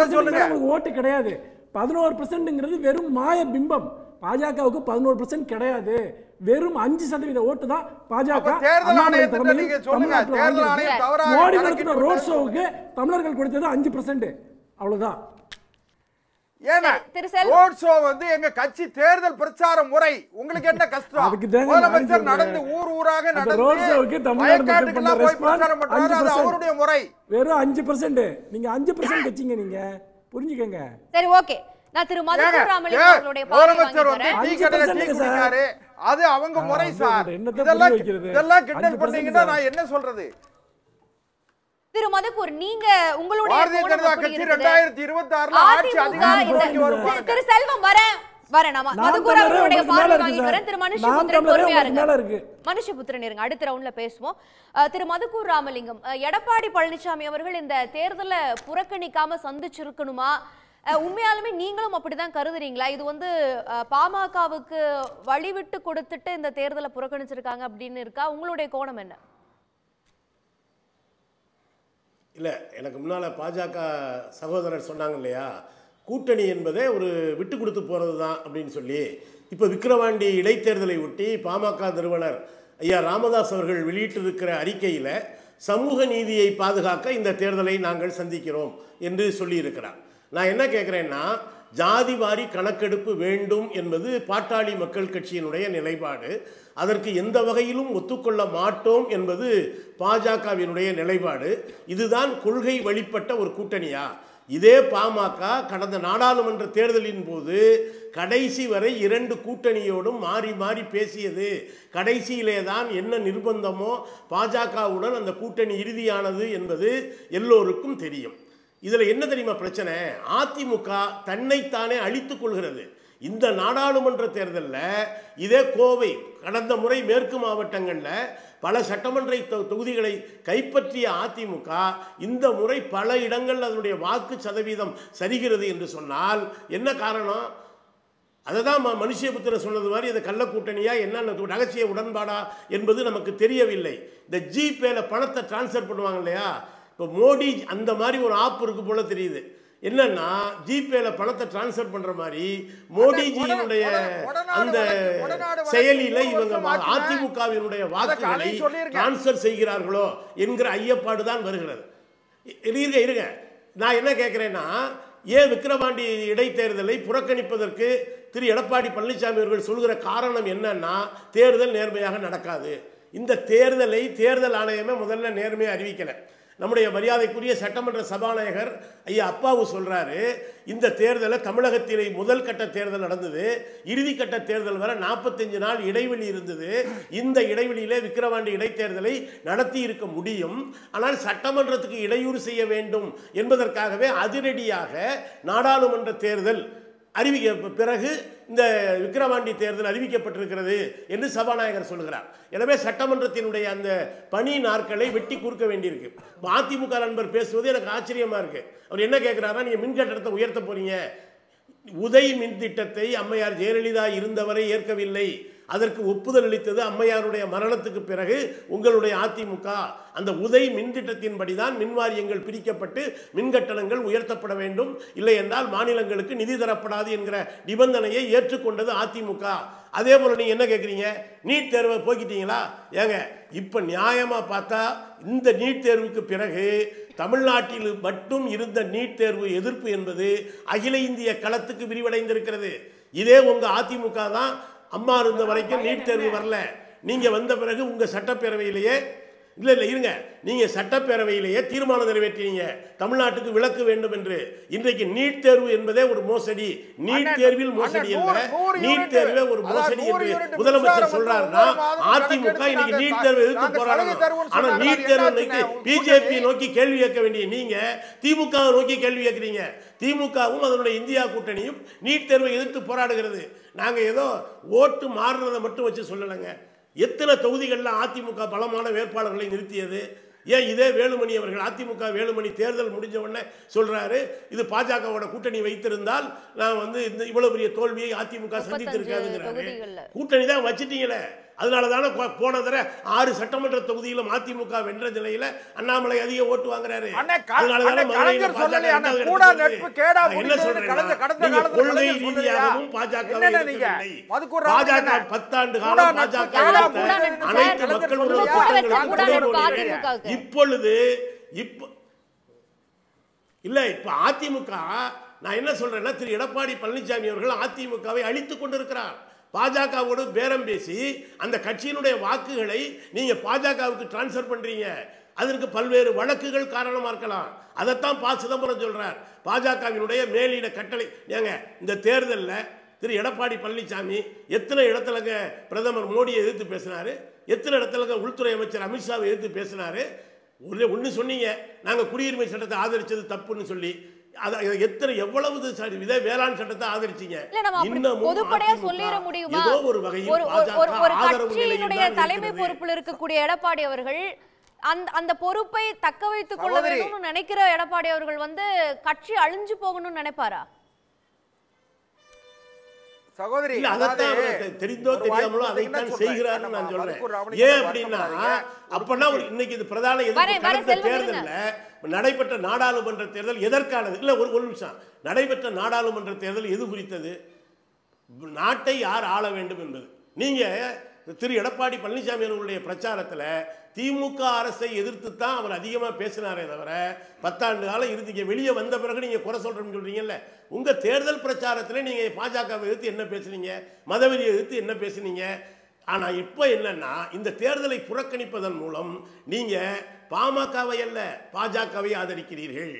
வாங்கினது ஓட்டு கிடையாது பதினோரு வெறும் மாய பிம்பம் பாஜகவுக்கு பதினோரு பர்சன்ட் கிடையாது வெறும் அஞ்சு சதவீத ஓட்டு தான் பாஜக மோடி நடத்தின ரோட் ஷோவுக்கு தமிழர்கள் கொடுத்தது அஞ்சு பர்சன்ட் அவ்வளவுதான் ஷோ வந்து எங்க கட்சி தேர்தல் பிரச்சார முறை உங்களுக்கு கஷ்டம் நடந்து ஊர் ஊராக அவருடைய முறை வெறும் அஞ்சு நீங்க அஞ்சு பர்சன்ட் வச்சீங்க நீங்க அது அவங்க முறை சார் இதெல்லாம் நான் என்ன சொல்றது திரு மதுக்கூர் நீங்க உங்களுடைய திரு செல்வம் வரேன் வரேன் ஆமா மதுக்கூர் அவர்களுடைய திரு மனுஷபுத்திரன் பொறுமையா அடுத்த ரவுண்ட்ல பேசுவோம் திரு மதுக்கூர் ராமலிங்கம் எடப்பாடி பழனிசாமி அவர்கள் இந்த தேர்தலை புறக்கணிக்காம சந்திச்சிருக்கணுமா உண்மையாலுமே நீங்களும் அப்படிதான் கருதுறீங்களா இது வந்து பாமகவுக்கு வழிவிட்டு கொடுத்துட்டு இந்த தேர்தலை புறக்கணிச்சிருக்காங்க அப்படின்னு இருக்கா உங்களுடைய கோணம் என்ன இல்லை எனக்கு முன்னால் பாஜக சகோதரர் சொன்னாங்க இல்லையா கூட்டணி என்பதே ஒரு விட்டு கொடுத்து போகிறது தான் அப்படின்னு சொல்லி இப்போ விக்கிரவாண்டி இடைத்தேர்தலை ஒட்டி பாமக நிறுவனர் ஐயா ராமதாஸ் அவர்கள் வெளியிட்டிருக்கிற அறிக்கையில் சமூக நீதியை பாதுகாக்க இந்த தேர்தலை நாங்கள் சந்திக்கிறோம் என்று சொல்லியிருக்கிறார் நான் என்ன கேட்குறேன்னா ஜாதி வாரி கணக்கெடுப்பு வேண்டும் என்பது பாட்டாளி மக்கள் கட்சியினுடைய நிலைப்பாடு அதற்கு எந்த வகையிலும் ஒத்துக்கொள்ள மாட்டோம் என்பது பாஜகவினுடைய நிலைப்பாடு இதுதான் கொள்கை வழிபட்ட ஒரு கூட்டணியா இதே பாமக கடந்த நாடாளுமன்ற தேர்தலின் போது கடைசி வரை இரண்டு கூட்டணியோடும் மாறி மாறி பேசியது கடைசியிலே தான் என்ன நிர்பந்தமோ பாஜகவுடன் அந்த கூட்டணி இறுதியானது என்பது எல்லோருக்கும் தெரியும் இதில் என்ன தெரியுமா பிரச்சனை அதிமுக தன்னைத்தானே அழித்துக் கொள்கிறது இந்த நாடாளுமன்ற தேர்தலில் இதே கோவை கடந்த முறை மேற்கு மாவட்டங்களில் பல சட்டமன்ற தொகுதிகளை கைப்பற்றிய அதிமுக இந்த முறை பல இடங்கள் அதனுடைய வாக்கு சதவீதம் சரிகிறது என்று சொன்னால் என்ன காரணம் அதை தான் மனுஷபுத்திரன் சொன்னது மாதிரி இது கள்ளக்கூட்டணியாக என்னென்ன ரகசிய உடன்பாடா என்பது நமக்கு தெரியவில்லை இந்த ஜிபேல பணத்தை டிரான்ஸ்ஃபர் பண்ணுவாங்க இல்லையா இப்போ மோடி அந்த மாதிரி ஒரு ஆப் இருக்கு போல தெரியுது என்னன்னா ஜிபேல பணத்தை டிரான்ஸ்ஃபர் பண்ற மாதிரி மோடிஜியினுடைய அந்த செயலியில இவங்க அதிமுகவினுடைய வாக்குகளை டிரான்ஸ்ஃபர் செய்கிறார்களோ என்கிற ஐயப்பாடு தான் வருகிறது இருக்க இருங்க நான் என்ன கேட்கிறேன்னா ஏன் விக்கிரவாண்டி இடைத்தேர்தலை புறக்கணிப்பதற்கு திரு எடப்பாடி பழனிசாமி அவர்கள் சொல்கிற காரணம் என்னன்னா தேர்தல் நேர்மையாக நடக்காது இந்த தேர்தலை தேர்தல் ஆணையமே முதல்ல நேர்மையாக அறிவிக்கலை நம்முடைய மரியாதைக்குரிய சட்டமன்ற சபாநாயகர் ஐயா அப்பாவு சொல்கிறாரு இந்த தேர்தலை தமிழகத்திலே முதல் கட்ட தேர்தல் நடந்தது இறுதிக்கட்ட தேர்தல் வர நாற்பத்தஞ்சு நாள் இடைவெளி இருந்தது இந்த இடைவெளியிலே விக்கிரவாண்டி இடைத்தேர்தலை நடத்தி இருக்க முடியும் ஆனால் சட்டமன்றத்துக்கு இடையூறு செய்ய வேண்டும் என்பதற்காகவே அதிரடியாக நாடாளுமன்ற தேர்தல் அறிவிக்க பிறகு இந்த விக்கிரவாண்டி தேர்தல் அறிவிக்கப்பட்டிருக்கிறது என்று சபாநாயகர் சொல்கிறார் எனவே சட்டமன்றத்தினுடைய அந்த பணி நாட்களை வெட்டி கொடுக்க வேண்டியிருக்கு அதிமுக நண்பர் பேசுவது எனக்கு ஆச்சரியமாக இருக்குது அவர் என்ன கேட்குறாருன்னா நீங்கள் மின்கட்டணத்தை உயர்த்த போகிறீங்க உதய் மின் திட்டத்தை அம்மையார் ஜெயலலிதா இருந்தவரை ஏற்கவில்லை அதற்கு ஒப்புதல் அளித்தது அம்மையாருடைய மரணத்துக்கு பிறகு உங்களுடைய அதிமுக அந்த உதை மின் திட்டத்தின்படி தான் மின் வாரியங்கள் பிரிக்கப்பட்டு மின் கட்டணங்கள் உயர்த்தப்பட வேண்டும் இல்லை என்றால் மாநிலங்களுக்கு நிதி தரப்படாது என்கிற நிபந்தனையை ஏற்றுக்கொண்டது அதிமுக அதே போல் நீங்கள் என்ன கேட்குறீங்க நீட் தேர்வை போக்கிட்டீங்களா ஏங்க இப்போ நியாயமாக பார்த்தா இந்த நீட் தேர்வுக்கு பிறகு தமிழ்நாட்டில் மட்டும் இருந்த நீட் தேர்வு எதிர்ப்பு என்பது அகில இந்திய களத்துக்கு விரிவடைந்திருக்கிறது இதே உங்கள் அதிமுக தான் அம்மா இருந்த வரைக்கும் நீட் தேர்வு வரல நீங்க வந்த பிறகு உங்க சட்டப்பேரவையிலேயே இல்லை இல்லை இருங்க நீங்கள் சட்டப்பேரவையிலேயே தீர்மானம் நிறைவேற்றினீங்க தமிழ்நாட்டுக்கு விளக்கு வேண்டும் என்று இன்றைக்கு நீட் தேர்வு என்பதே ஒரு மோசடி நீட் தேர்வில் மோசடி என்ற நீட் தேர்வே ஒரு மோசடி என்று முதலமைச்சர் சொல்றாருன்னா அதிமுக இன்னைக்கு நீட் தேர்வு எதிர்த்து போராடணும் ஆனால் நீட் தேர்வு இன்னைக்கு பிஜேபி நோக்கி கேள்வி கேட்க வேண்டிய நீங்க திமுக நோக்கி கேள்வி கேட்குறீங்க திமுகவும் அதனுடைய இந்தியா கூட்டணியும் நீட் தேர்வை எதிர்த்து போராடுகிறது நாங்கள் ஏதோ ஓட்டு மாறுறதை மட்டும் வச்சு சொல்லலைங்க எத்தனை தொகுதிகளில் அதிமுக பலமான வேட்பாளர்களை நிறுத்தியது ஏன் இதே வேலுமணி அவர்கள் அதிமுக வேலுமணி தேர்தல் முடிஞ்ச உடனே சொல்றாரு இது பாஜகவோட கூட்டணி வைத்திருந்தால் நான் வந்து இந்த இவ்வளவு பெரிய தோல்வியை அதிமுக சந்தித்திருக்காதுங்கிறாரு கூட்டணி தான் வச்சுட்டீங்களே அதனால தானே போன தடவை ஆறு சட்டமன்ற தொகுதியில அதிமுக வென்ற நிலையில அண்ணாமலை அதிக ஓட்டு வாங்குறாரு கொள்கை ரீதியாகவும் பாஜக பாஜக பத்தாண்டு காலம் பாஜக அனைத்து இப்பொழுது இப்ப இல்ல இப்ப அதிமுக நான் என்ன சொல்றேன்னா திரு எடப்பாடி பழனிசாமி அவர்கள் அதிமுகவை அழித்துக் கொண்டிருக்கிறார் பாஜகவோடு பேரம் பேசி அந்த கட்சியினுடைய வாக்குகளை நீங்கள் பாஜகவுக்கு டிரான்ஸ்ஃபர் பண்ணுறீங்க அதற்கு பல்வேறு வழக்குகள் காரணமாக இருக்கலாம் அதைத்தான் பா சிதம்பரம் சொல்றார் பாஜகவினுடைய மேலிட கட்டளை ஏங்க இந்த தேர்தலில் திரு எடப்பாடி பழனிசாமி எத்தனை இடத்துலங்க பிரதமர் மோடியை எதிர்த்து பேசினார் எத்தனை இடத்துலங்க உள்துறை அமைச்சர் அமித்ஷாவை எதிர்த்து பேசினாரு ஒன்று சொன்னீங்க நாங்கள் குடியுரிமை சட்டத்தை ஆதரித்தது தப்புன்னு சொல்லி எத்தனை எவ்வளவு இதே வேளாண் சட்டத்தை ஆதரிச்சீங்க இன்னமும் பொதுப்படையா சொல்லிட முடியுமா ஒரு வகையில் ஒரு கட்சியினுடைய தலைமை பொறுப்பில் இருக்கக்கூடிய எடப்பாடி அவர்கள் அந்த அந்த பொறுப்பை தக்க வைத்துக் கொள்ள வேண்டும் நினைக்கிற எடப்பாடி அவர்கள் வந்து கட்சி அழிஞ்சு போகணும்னு நினைப்பாரா சகோதரி தெரிந்தோ தெரியாமலோ அதைத்தான் செய்கிறார்னு நான் சொல்றேன் ஏன் அப்படின்னா அப்படின்னா இன்னைக்கு இது பிரதான எதிர்ப்பு தேர்தலில் நடைபெற்ற நாடாளுமன்ற தேர்தல் எதற்கானது இல்லை ஒரு ஒரு நிமிஷம் நடைபெற்ற நாடாளுமன்ற தேர்தல் எது குறித்தது நாட்டை யார் ஆள வேண்டும் என்பது நீங்க திரு எடப்பாடி பழனிசாமி அவர்களுடைய பிரச்சாரத்தில் திமுக அரசை எதிர்த்து தான் அவர் அதிகமாக பேசினாரே தவிர பத்தாண்டு காலம் இருந்தீங்க வெளியே வந்த பிறகு நீங்கள் குறை சொல்கிறேன்னு சொல்கிறீங்கல்ல உங்கள் தேர்தல் பிரச்சாரத்தில் நீங்கள் பாஜகவை எதிர்த்து என்ன பேசுனீங்க மதவெறியை எதிர்த்து என்ன பேசுனீங்க ஆனால் இப்போ என்னென்னா இந்த தேர்தலை புறக்கணிப்பதன் மூலம் நீங்கள் பாமகவை அல்ல பாஜகவை ஆதரிக்கிறீர்கள்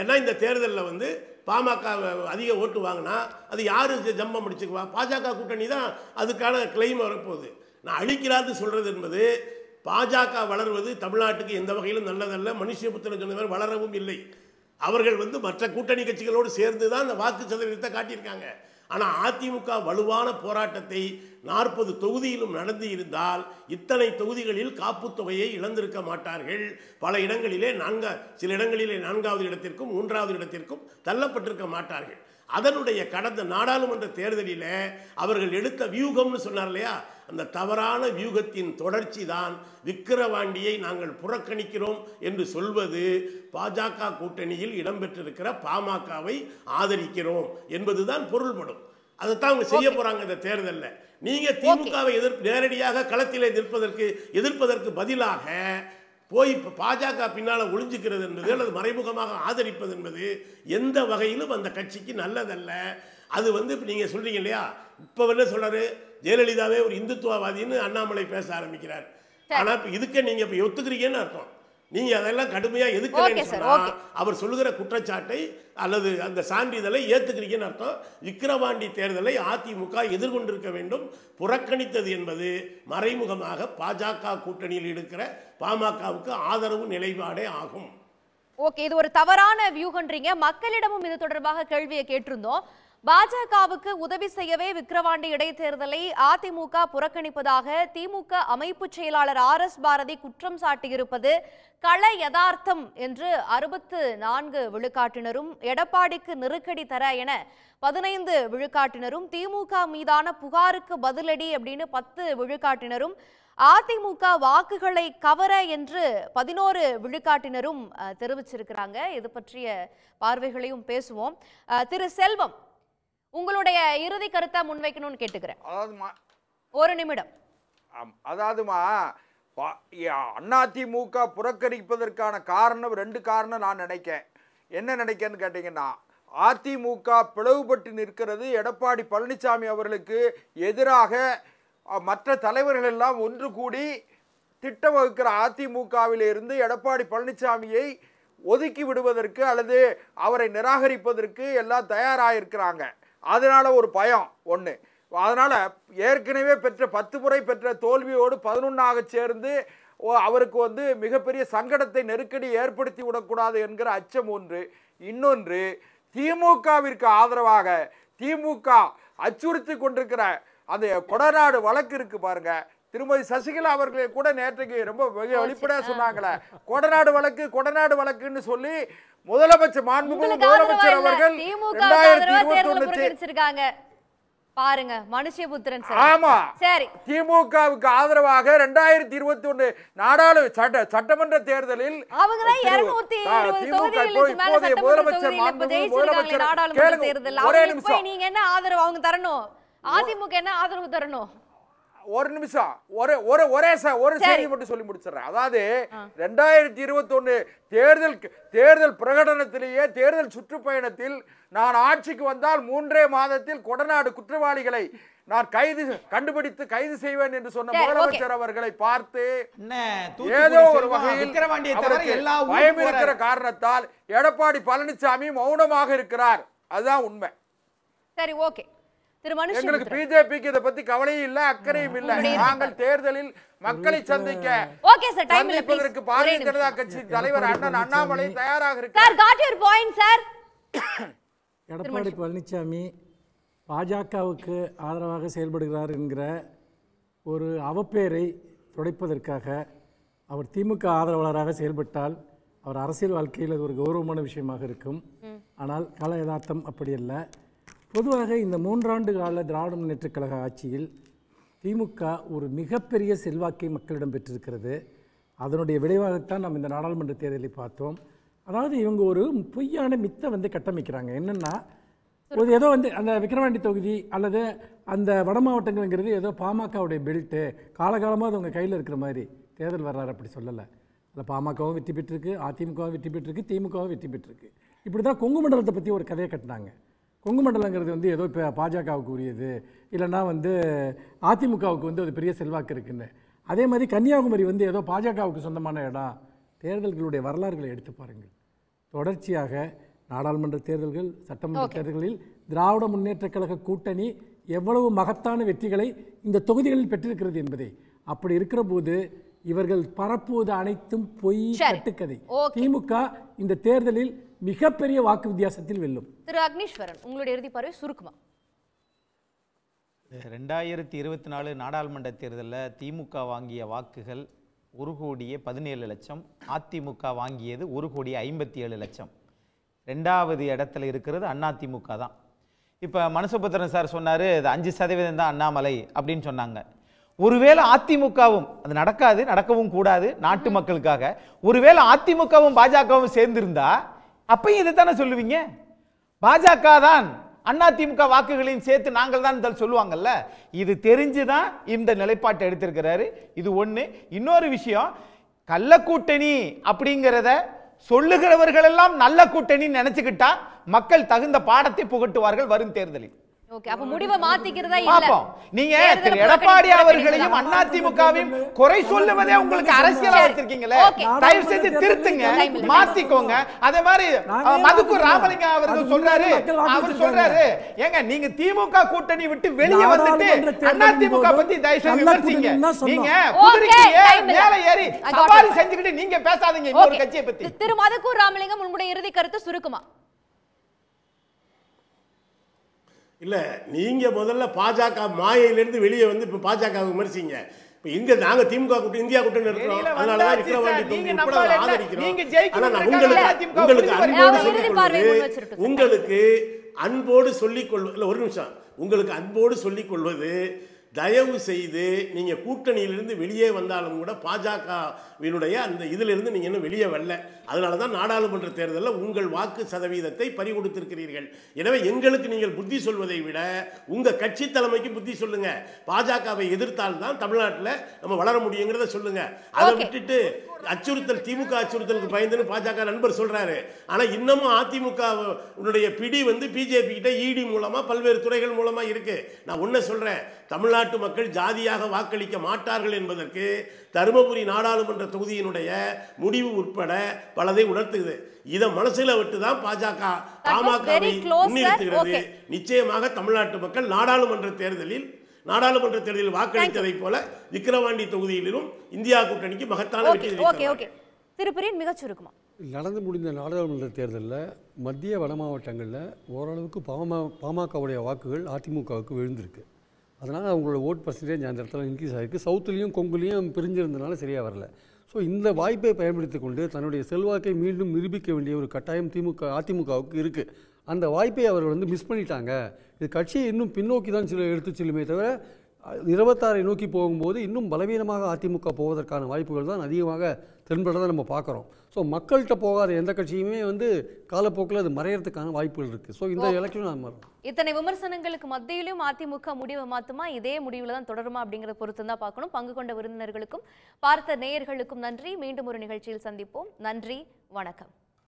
ஏன்னா இந்த தேர்தலில் வந்து பாமக அதிக ஓட்டு வாங்கினா அது யார் ஜம்ப முடிச்சுக்குவா பாஜக கூட்டணி தான் அதுக்கான கிளைம் வரப்போகுது நான் அழிக்கிறாரு சொல்கிறது என்பது பாஜக வளர்வது தமிழ்நாட்டுக்கு எந்த வகையிலும் நல்லதல்ல மனுஷபுத்திரன் சொன்னவர் வளரவும் இல்லை அவர்கள் வந்து மற்ற கூட்டணி கட்சிகளோடு சேர்ந்து தான் அந்த வாக்கு சதவீதத்தை காட்டியிருக்காங்க ஆனால் அதிமுக வலுவான போராட்டத்தை நாற்பது தொகுதியிலும் நடந்து இருந்தால் இத்தனை தொகுதிகளில் காப்புத்தொகையை இழந்திருக்க மாட்டார்கள் பல இடங்களிலே நான்கு சில இடங்களிலே நான்காவது இடத்திற்கும் மூன்றாவது இடத்திற்கும் தள்ளப்பட்டிருக்க மாட்டார்கள் அதனுடைய கடந்த நாடாளுமன்ற தேர்தலில் அவர்கள் எடுத்த வியூகம்னு சொன்னார் இல்லையா அந்த தவறான வியூகத்தின் தொடர்ச்சி தான் விக்கிரவாண்டியை நாங்கள் புறக்கணிக்கிறோம் என்று சொல்வது பாஜக கூட்டணியில் இடம்பெற்றிருக்கிற பாமகவை ஆதரிக்கிறோம் என்பதுதான் பொருள்படும் அதைத்தான் அவங்க செய்ய போறாங்க இந்த தேர்தலில் நீங்க திமுகவை எதிர்ப்பு நேரடியாக களத்திலே நிற்பதற்கு எதிர்ப்பதற்கு பதிலாக போய் இப்போ பாஜக பின்னால் ஒளிஞ்சிக்கிறது என்பது அல்லது மறைமுகமாக ஆதரிப்பது என்பது எந்த வகையிலும் அந்த கட்சிக்கு நல்லதல்ல அது வந்து இப்போ நீங்கள் சொல்கிறீங்க இல்லையா இப்போ என்ன சொல்கிறாரு ஜெயலலிதாவே ஒரு இந்துத்துவவாதின்னு அண்ணாமலை பேச ஆரம்பிக்கிறார் ஆனால் இப்போ இதுக்கே நீங்கள் இப்போ ஒத்துக்கிறீங்கன்னு அர்த்தம் நீங்க அதெல்லாம் கடுமையா எதுக்குறேன்னு சொன்னா அவர் சொல்லுகிற குற்றச்சாட்டை அல்லது அந்த சான்றிதழை ஏத்துக்கிறீங்கன்னு அர்த்தம் விக்கிரவாண்டி தேர்தலை அதிமுக எதிர்கொண்டிருக்க வேண்டும் புறக்கணித்தது என்பது மறைமுகமாக பாஜக கூட்டணியில் இருக்கிற பாமகவுக்கு ஆதரவு நிலைப்பாடே ஆகும் ஓகே இது ஒரு தவறான வியூகன்றீங்க மக்களிடமும் இது தொடர்பாக கேள்வியை கேட்டிருந்தோம் பாஜகவுக்கு உதவி செய்யவே விக்கிரவாண்டி இடைத்தேர்தலை அதிமுக புறக்கணிப்பதாக திமுக அமைப்பு செயலாளர் ஆர் எஸ் பாரதி குற்றம் சாட்டியிருப்பது கள யதார்த்தம் என்று அறுபத்து நான்கு விழுக்காட்டினரும் எடப்பாடிக்கு நெருக்கடி தர என பதினைந்து விழுக்காட்டினரும் திமுக மீதான புகாருக்கு பதிலடி அப்படின்னு பத்து விழுக்காட்டினரும் அதிமுக வாக்குகளை கவர என்று பதினோரு விழுக்காட்டினரும் தெரிவிச்சிருக்கிறாங்க இது பற்றிய பார்வைகளையும் பேசுவோம் திரு செல்வம் உங்களுடைய இறுதி கருத்தை முன்வைக்கணும்னு கேட்டுக்கிறேன் அதாவதுமா ஒரு நிமிடம் அதாவதுமா அதிமுக புறக்கணிப்பதற்கான காரணம் ரெண்டு காரணம் நான் நினைக்கேன் என்ன நினைக்கேன்னு கேட்டிங்கன்னா அதிமுக பிளவுபட்டு நிற்கிறது எடப்பாடி பழனிசாமி அவர்களுக்கு எதிராக மற்ற தலைவர்கள் எல்லாம் ஒன்று கூடி திட்டம் வகுக்கிற அதிமுகவிலிருந்து எடப்பாடி பழனிசாமியை ஒதுக்கி விடுவதற்கு அல்லது அவரை நிராகரிப்பதற்கு எல்லாம் தயாராக இருக்கிறாங்க அதனால் ஒரு பயம் ஒன்று அதனால் ஏற்கனவே பெற்ற பத்து முறை பெற்ற தோல்வியோடு பதினொன்றாக சேர்ந்து அவருக்கு வந்து மிகப்பெரிய சங்கடத்தை நெருக்கடி ஏற்படுத்தி விடக்கூடாது என்கிற அச்சம் ஒன்று இன்னொன்று திமுகவிற்கு ஆதரவாக திமுக அச்சுறுத்தி கொண்டிருக்கிற அந்த கொடநாடு வழக்கு இருக்குது பாருங்கள் திருமதி சசிகலா அவர்களை கூட நேற்றைக்கு ரொம்ப வெளிப்படையா வெளிப்படையாக சொன்னாங்களே கொடநாடு வழக்கு கொடநாடு வழக்குன்னு சொல்லி முதலமைச்சர் மாண்புமிகு முதலமைச்சர் அவர்கள் ரெண்டாயிரத்தி இருபத்தி பாருங்க மனுஷபுத்திரன் ஆமா சரி திமுகவுக்கு ஆதரவாக ரெண்டாயிரத்தி இருபத்தி ஒண்ணு நாடாளு சட்ட சட்டமன்ற தேர்தலில் முதலமைச்சர் முதலமைச்சர் கேளுங்க நீங்க என்ன ஆதரவு அவங்க தரணும் அதிமுக என்ன ஆதரவு தரணும் ஒரு நிமிஷம் ஒரு ஒரு ஒரே ஒரு செய்தி மட்டும் சொல்லி முடிச்சிடறேன் அதாவது ரெண்டாயிரத்தி இருபத்தொன்னு தேர்தல் தேர்தல் பிரகடனத்திலேயே தேர்தல் சுற்றுப்பயணத்தில் நான் ஆட்சிக்கு வந்தால் மூன்றே மாதத்தில் கொடநாடு குற்றவாளிகளை நான் கைது கண்டுபிடித்து கைது செய்வேன் என்று சொன்ன முதலமைச்சர் அவர்களை பார்த்து ஏதோ ஒரு வகையில் பயம் இருக்கிற காரணத்தால் எடப்பாடி பழனிசாமி மௌனமாக இருக்கிறார் அதுதான் உண்மை சரி ஓகே எங்களுக்கு பிஜேபிக்கு இதை பத்தி கவலையும் இல்ல அக்கறையும் இல்ல நாங்கள் தேர்தலில் மக்களை சந்திக்க சந்திப்பதற்கு பாரதிய ஜனதா கட்சி தலைவர் அண்ணன் அண்ணாமலை தயாராக இருக்கிறார் எடப்பாடி பழனிசாமி பாஜகவுக்கு ஆதரவாக செயல்படுகிறார் என்கிற ஒரு அவப்பேரை துடைப்பதற்காக அவர் திமுக ஆதரவாளராக செயல்பட்டால் அவர் அரசியல் வாழ்க்கையில் அது ஒரு கௌரவமான விஷயமாக இருக்கும் ஆனால் கல யதார்த்தம் அப்படி இல்லை பொதுவாக இந்த மூன்றாண்டு கால திராவிட முன்னேற்றக் கழக ஆட்சியில் திமுக ஒரு மிகப்பெரிய செல்வாக்கை மக்களிடம் பெற்றிருக்கிறது அதனுடைய விளைவாகத்தான் நாம் இந்த நாடாளுமன்ற தேர்தலை பார்த்தோம் அதாவது இவங்க ஒரு பொய்யான மித்த வந்து கட்டமைக்கிறாங்க என்னென்னா ஒரு ஏதோ வந்து அந்த விக்கிரவாண்டி தொகுதி அல்லது அந்த வட மாவட்டங்கள்ங்கிறது ஏதோ பாமகவுடைய பெல்ட்டு காலகாலமாக அது உங்கள் கையில் இருக்கிற மாதிரி தேர்தல் வர்றாரு அப்படி சொல்லலை அதில் பாமகவும் வெற்றி பெற்றிருக்கு அதிமுகவும் வெற்றி பெற்றிருக்கு திமுகவும் வெற்றி பெற்றிருக்கு இப்படி தான் கொங்கு மண்டலத்தை பற்றி ஒரு கதையை கட்டினாங்க கொங்கு மண்டலங்கிறது வந்து ஏதோ இப்போ பாஜகவுக்கு உரியது இல்லைனா வந்து அதிமுகவுக்கு வந்து ஒரு பெரிய செல்வாக்கு இருக்குன்னு அதே மாதிரி கன்னியாகுமரி வந்து ஏதோ பாஜகவுக்கு சொந்தமான இடம் தேர்தல்களுடைய வரலாறுகளை எடுத்து பாருங்கள் தொடர்ச்சியாக நாடாளுமன்ற தேர்தல்கள் சட்டமன்ற தேர்தல்களில் திராவிட முன்னேற்ற கழக கூட்டணி எவ்வளவு மகத்தான வெற்றிகளை இந்த தொகுதிகளில் பெற்றிருக்கிறது என்பதை அப்படி இருக்கிற போது இவர்கள் பரப்புவது அனைத்தும் பொய் கட்டுக்கதை திமுக இந்த தேர்தலில் மிகப்பெரிய வாக்கு வித்தியாசத்தில் வெல்லும் திரு அக்னீஸ்வரன் உங்களுடைய இறுதி பார்வை சுருக்குமா ரெண்டாயிரத்தி இருபத்தி நாலு நாடாளுமன்ற தேர்தலில் திமுக வாங்கிய வாக்குகள் ஒரு கோடியே பதினேழு லட்சம் அதிமுக வாங்கியது ஒரு கோடியே ஐம்பத்தி ஏழு லட்சம் ரெண்டாவது இடத்துல இருக்கிறது அதிமுக தான் இப்போ மனசுபுத்திரன் சார் சொன்னார் இது அஞ்சு சதவீதம் தான் அண்ணாமலை அப்படின்னு சொன்னாங்க ஒருவேளை அதிமுகவும் அது நடக்காது நடக்கவும் கூடாது நாட்டு மக்களுக்காக ஒருவேளை அதிமுகவும் பாஜகவும் சேர்ந்திருந்தால் அப்பையும் இதை தானே சொல்லுவீங்க பாஜக தான் அதிமுக வாக்குகளையும் சேர்த்து நாங்கள் தான் சொல்லுவாங்கல்ல இது தெரிஞ்சு தான் இந்த நிலைப்பாட்டை எடுத்திருக்கிறாரு இது ஒன்று இன்னொரு விஷயம் கள்ள கூட்டணி அப்படிங்கிறத சொல்லுகிறவர்களெல்லாம் நல்ல கூட்டணி நினைச்சுக்கிட்டா மக்கள் தகுந்த பாடத்தை புகட்டுவார்கள் வரும் தேர்தலில் குறை தயவு செஞ்சு சொல்றாரு ஏங்க நீங்க திமுக கூட்டணி விட்டு வந்துட்டு செஞ்சுக்கிட்டு நீங்க பேசாதீங்க கட்சியை பத்தி திரு மதுக்கூர் ராமலிங்கம் உங்களுடைய இறுதி கருத்து சுருக்குமா இல்லை நீங்கள் முதல்ல பாஜக மாயையிலேருந்து வெளியே வந்து இப்போ பாஜக விமர்சிங்க இப்போ இங்கே நாங்கள் திமுக கூட்டம் இந்தியா கூட்டம் இருக்கிறோம் அதனால தான் விக்ரவாண்டி தொகுதி கூட ஆதரிக்கிறோம் ஆனால் உங்களுக்கு உங்களுக்கு அன்போடு சொல்லிக்கொள்வது உங்களுக்கு அன்போடு சொல்லிக்கொள்வது இல்லை ஒரு நிமிஷம் உங்களுக்கு அன்போடு சொல்லிக்கொள்வது தயவு செய்து நீங்கள் கூட்டணியிலிருந்து வெளியே வந்தாலும் கூட பாஜகவினுடைய அந்த இதிலிருந்து நீங்கள் இன்னும் வெளியே வரல அதனால தான் நாடாளுமன்ற தேர்தலில் உங்கள் வாக்கு சதவீதத்தை பறிகொடுத்திருக்கிறீர்கள் எனவே எங்களுக்கு நீங்கள் புத்தி சொல்வதை விட உங்கள் கட்சி தலைமைக்கு புத்தி சொல்லுங்கள் பாஜகவை எதிர்த்தால் தான் தமிழ்நாட்டில் நம்ம வளர முடியுங்கிறத சொல்லுங்கள் அதை விட்டுட்டு அச்சுறுத்தல் திமுக அச்சுறுத்தலுக்கு பயந்துன்னு பாஜக நண்பர் சொல்கிறாரு ஆனால் இன்னமும் உன்னுடைய பிடி வந்து பிஜேபி கிட்ட இடி மூலமாக பல்வேறு துறைகள் மூலமாக இருக்கு நான் ஒன்று சொல்கிறேன் தமிழ்நாட்டு மக்கள் ஜாதியாக வாக்களிக்க மாட்டார்கள் என்பதற்கு தருமபுரி நாடாளுமன்ற தொகுதியினுடைய முடிவு உட்பட பலதை உணர்த்துகிறது இதை மனசில் விட்டு தான் பாஜக பாமக முன்னிறுத்துகிறது நிச்சயமாக தமிழ்நாட்டு மக்கள் நாடாளுமன்ற தேர்தலில் நாடாளுமன்ற தேர்தலில் வாக்களித்ததை போல விக்கிரவாண்டி தொகுதியிலும் இந்தியா கூட்டணிக்கு மகத்தான வெற்றி திருப்பதியின் சுருக்கமா நடந்து முடிந்த நாடாளுமன்ற தேர்தலில் மத்திய வட மாவட்டங்களில் ஓரளவுக்கு பாமா பாமகவுடைய வாக்குகள் அதிமுகவுக்கு விழுந்திருக்கு அதனால் அவங்களோட ஓட் பர்சன்டேஜ் அந்த இடத்துல இன்க்ரீஸ் ஆகிருக்கு சவுத்துலேயும் கொங்குலேயும் பிரிஞ்சிருந்தனால சரியாக வரல ஸோ இந்த வாய்ப்பை பயன்படுத்தி கொண்டு தன்னுடைய செல்வாக்கை மீண்டும் நிரூபிக்க வேண்டிய ஒரு கட்டாயம் திமுக அதிமுகவுக்கு இருக்குது அந்த வாய்ப்பை அவர் வந்து மிஸ் பண்ணிட்டாங்க இது கட்சியை இன்னும் பின்னோக்கி தான் சில எடுத்து செல்லுமே தவிர இருபத்தாறை நோக்கி போகும்போது இன்னும் பலவீனமாக அதிமுக போவதற்கான வாய்ப்புகள் தான் அதிகமாக தென்படுறதை நம்ம பார்க்குறோம் ஸோ மக்கள்கிட்ட போகாத எந்த கட்சியுமே வந்து காலப்போக்கில் அது மறையறதுக்கான வாய்ப்புகள் இருக்குது ஸோ இந்த எலெக்ஷன் நம்ம இத்தனை விமர்சனங்களுக்கு மத்தியிலும் அதிமுக முடிவை மாற்றுமா இதே முடிவில் தான் தொடருமா அப்படிங்கிற பொறுத்து தான் பார்க்கணும் பங்கு கொண்ட விருந்தினர்களுக்கும் பார்த்த நேயர்களுக்கும் நன்றி மீண்டும் ஒரு நிகழ்ச்சியில் சந்திப்போம் நன்றி வணக்கம்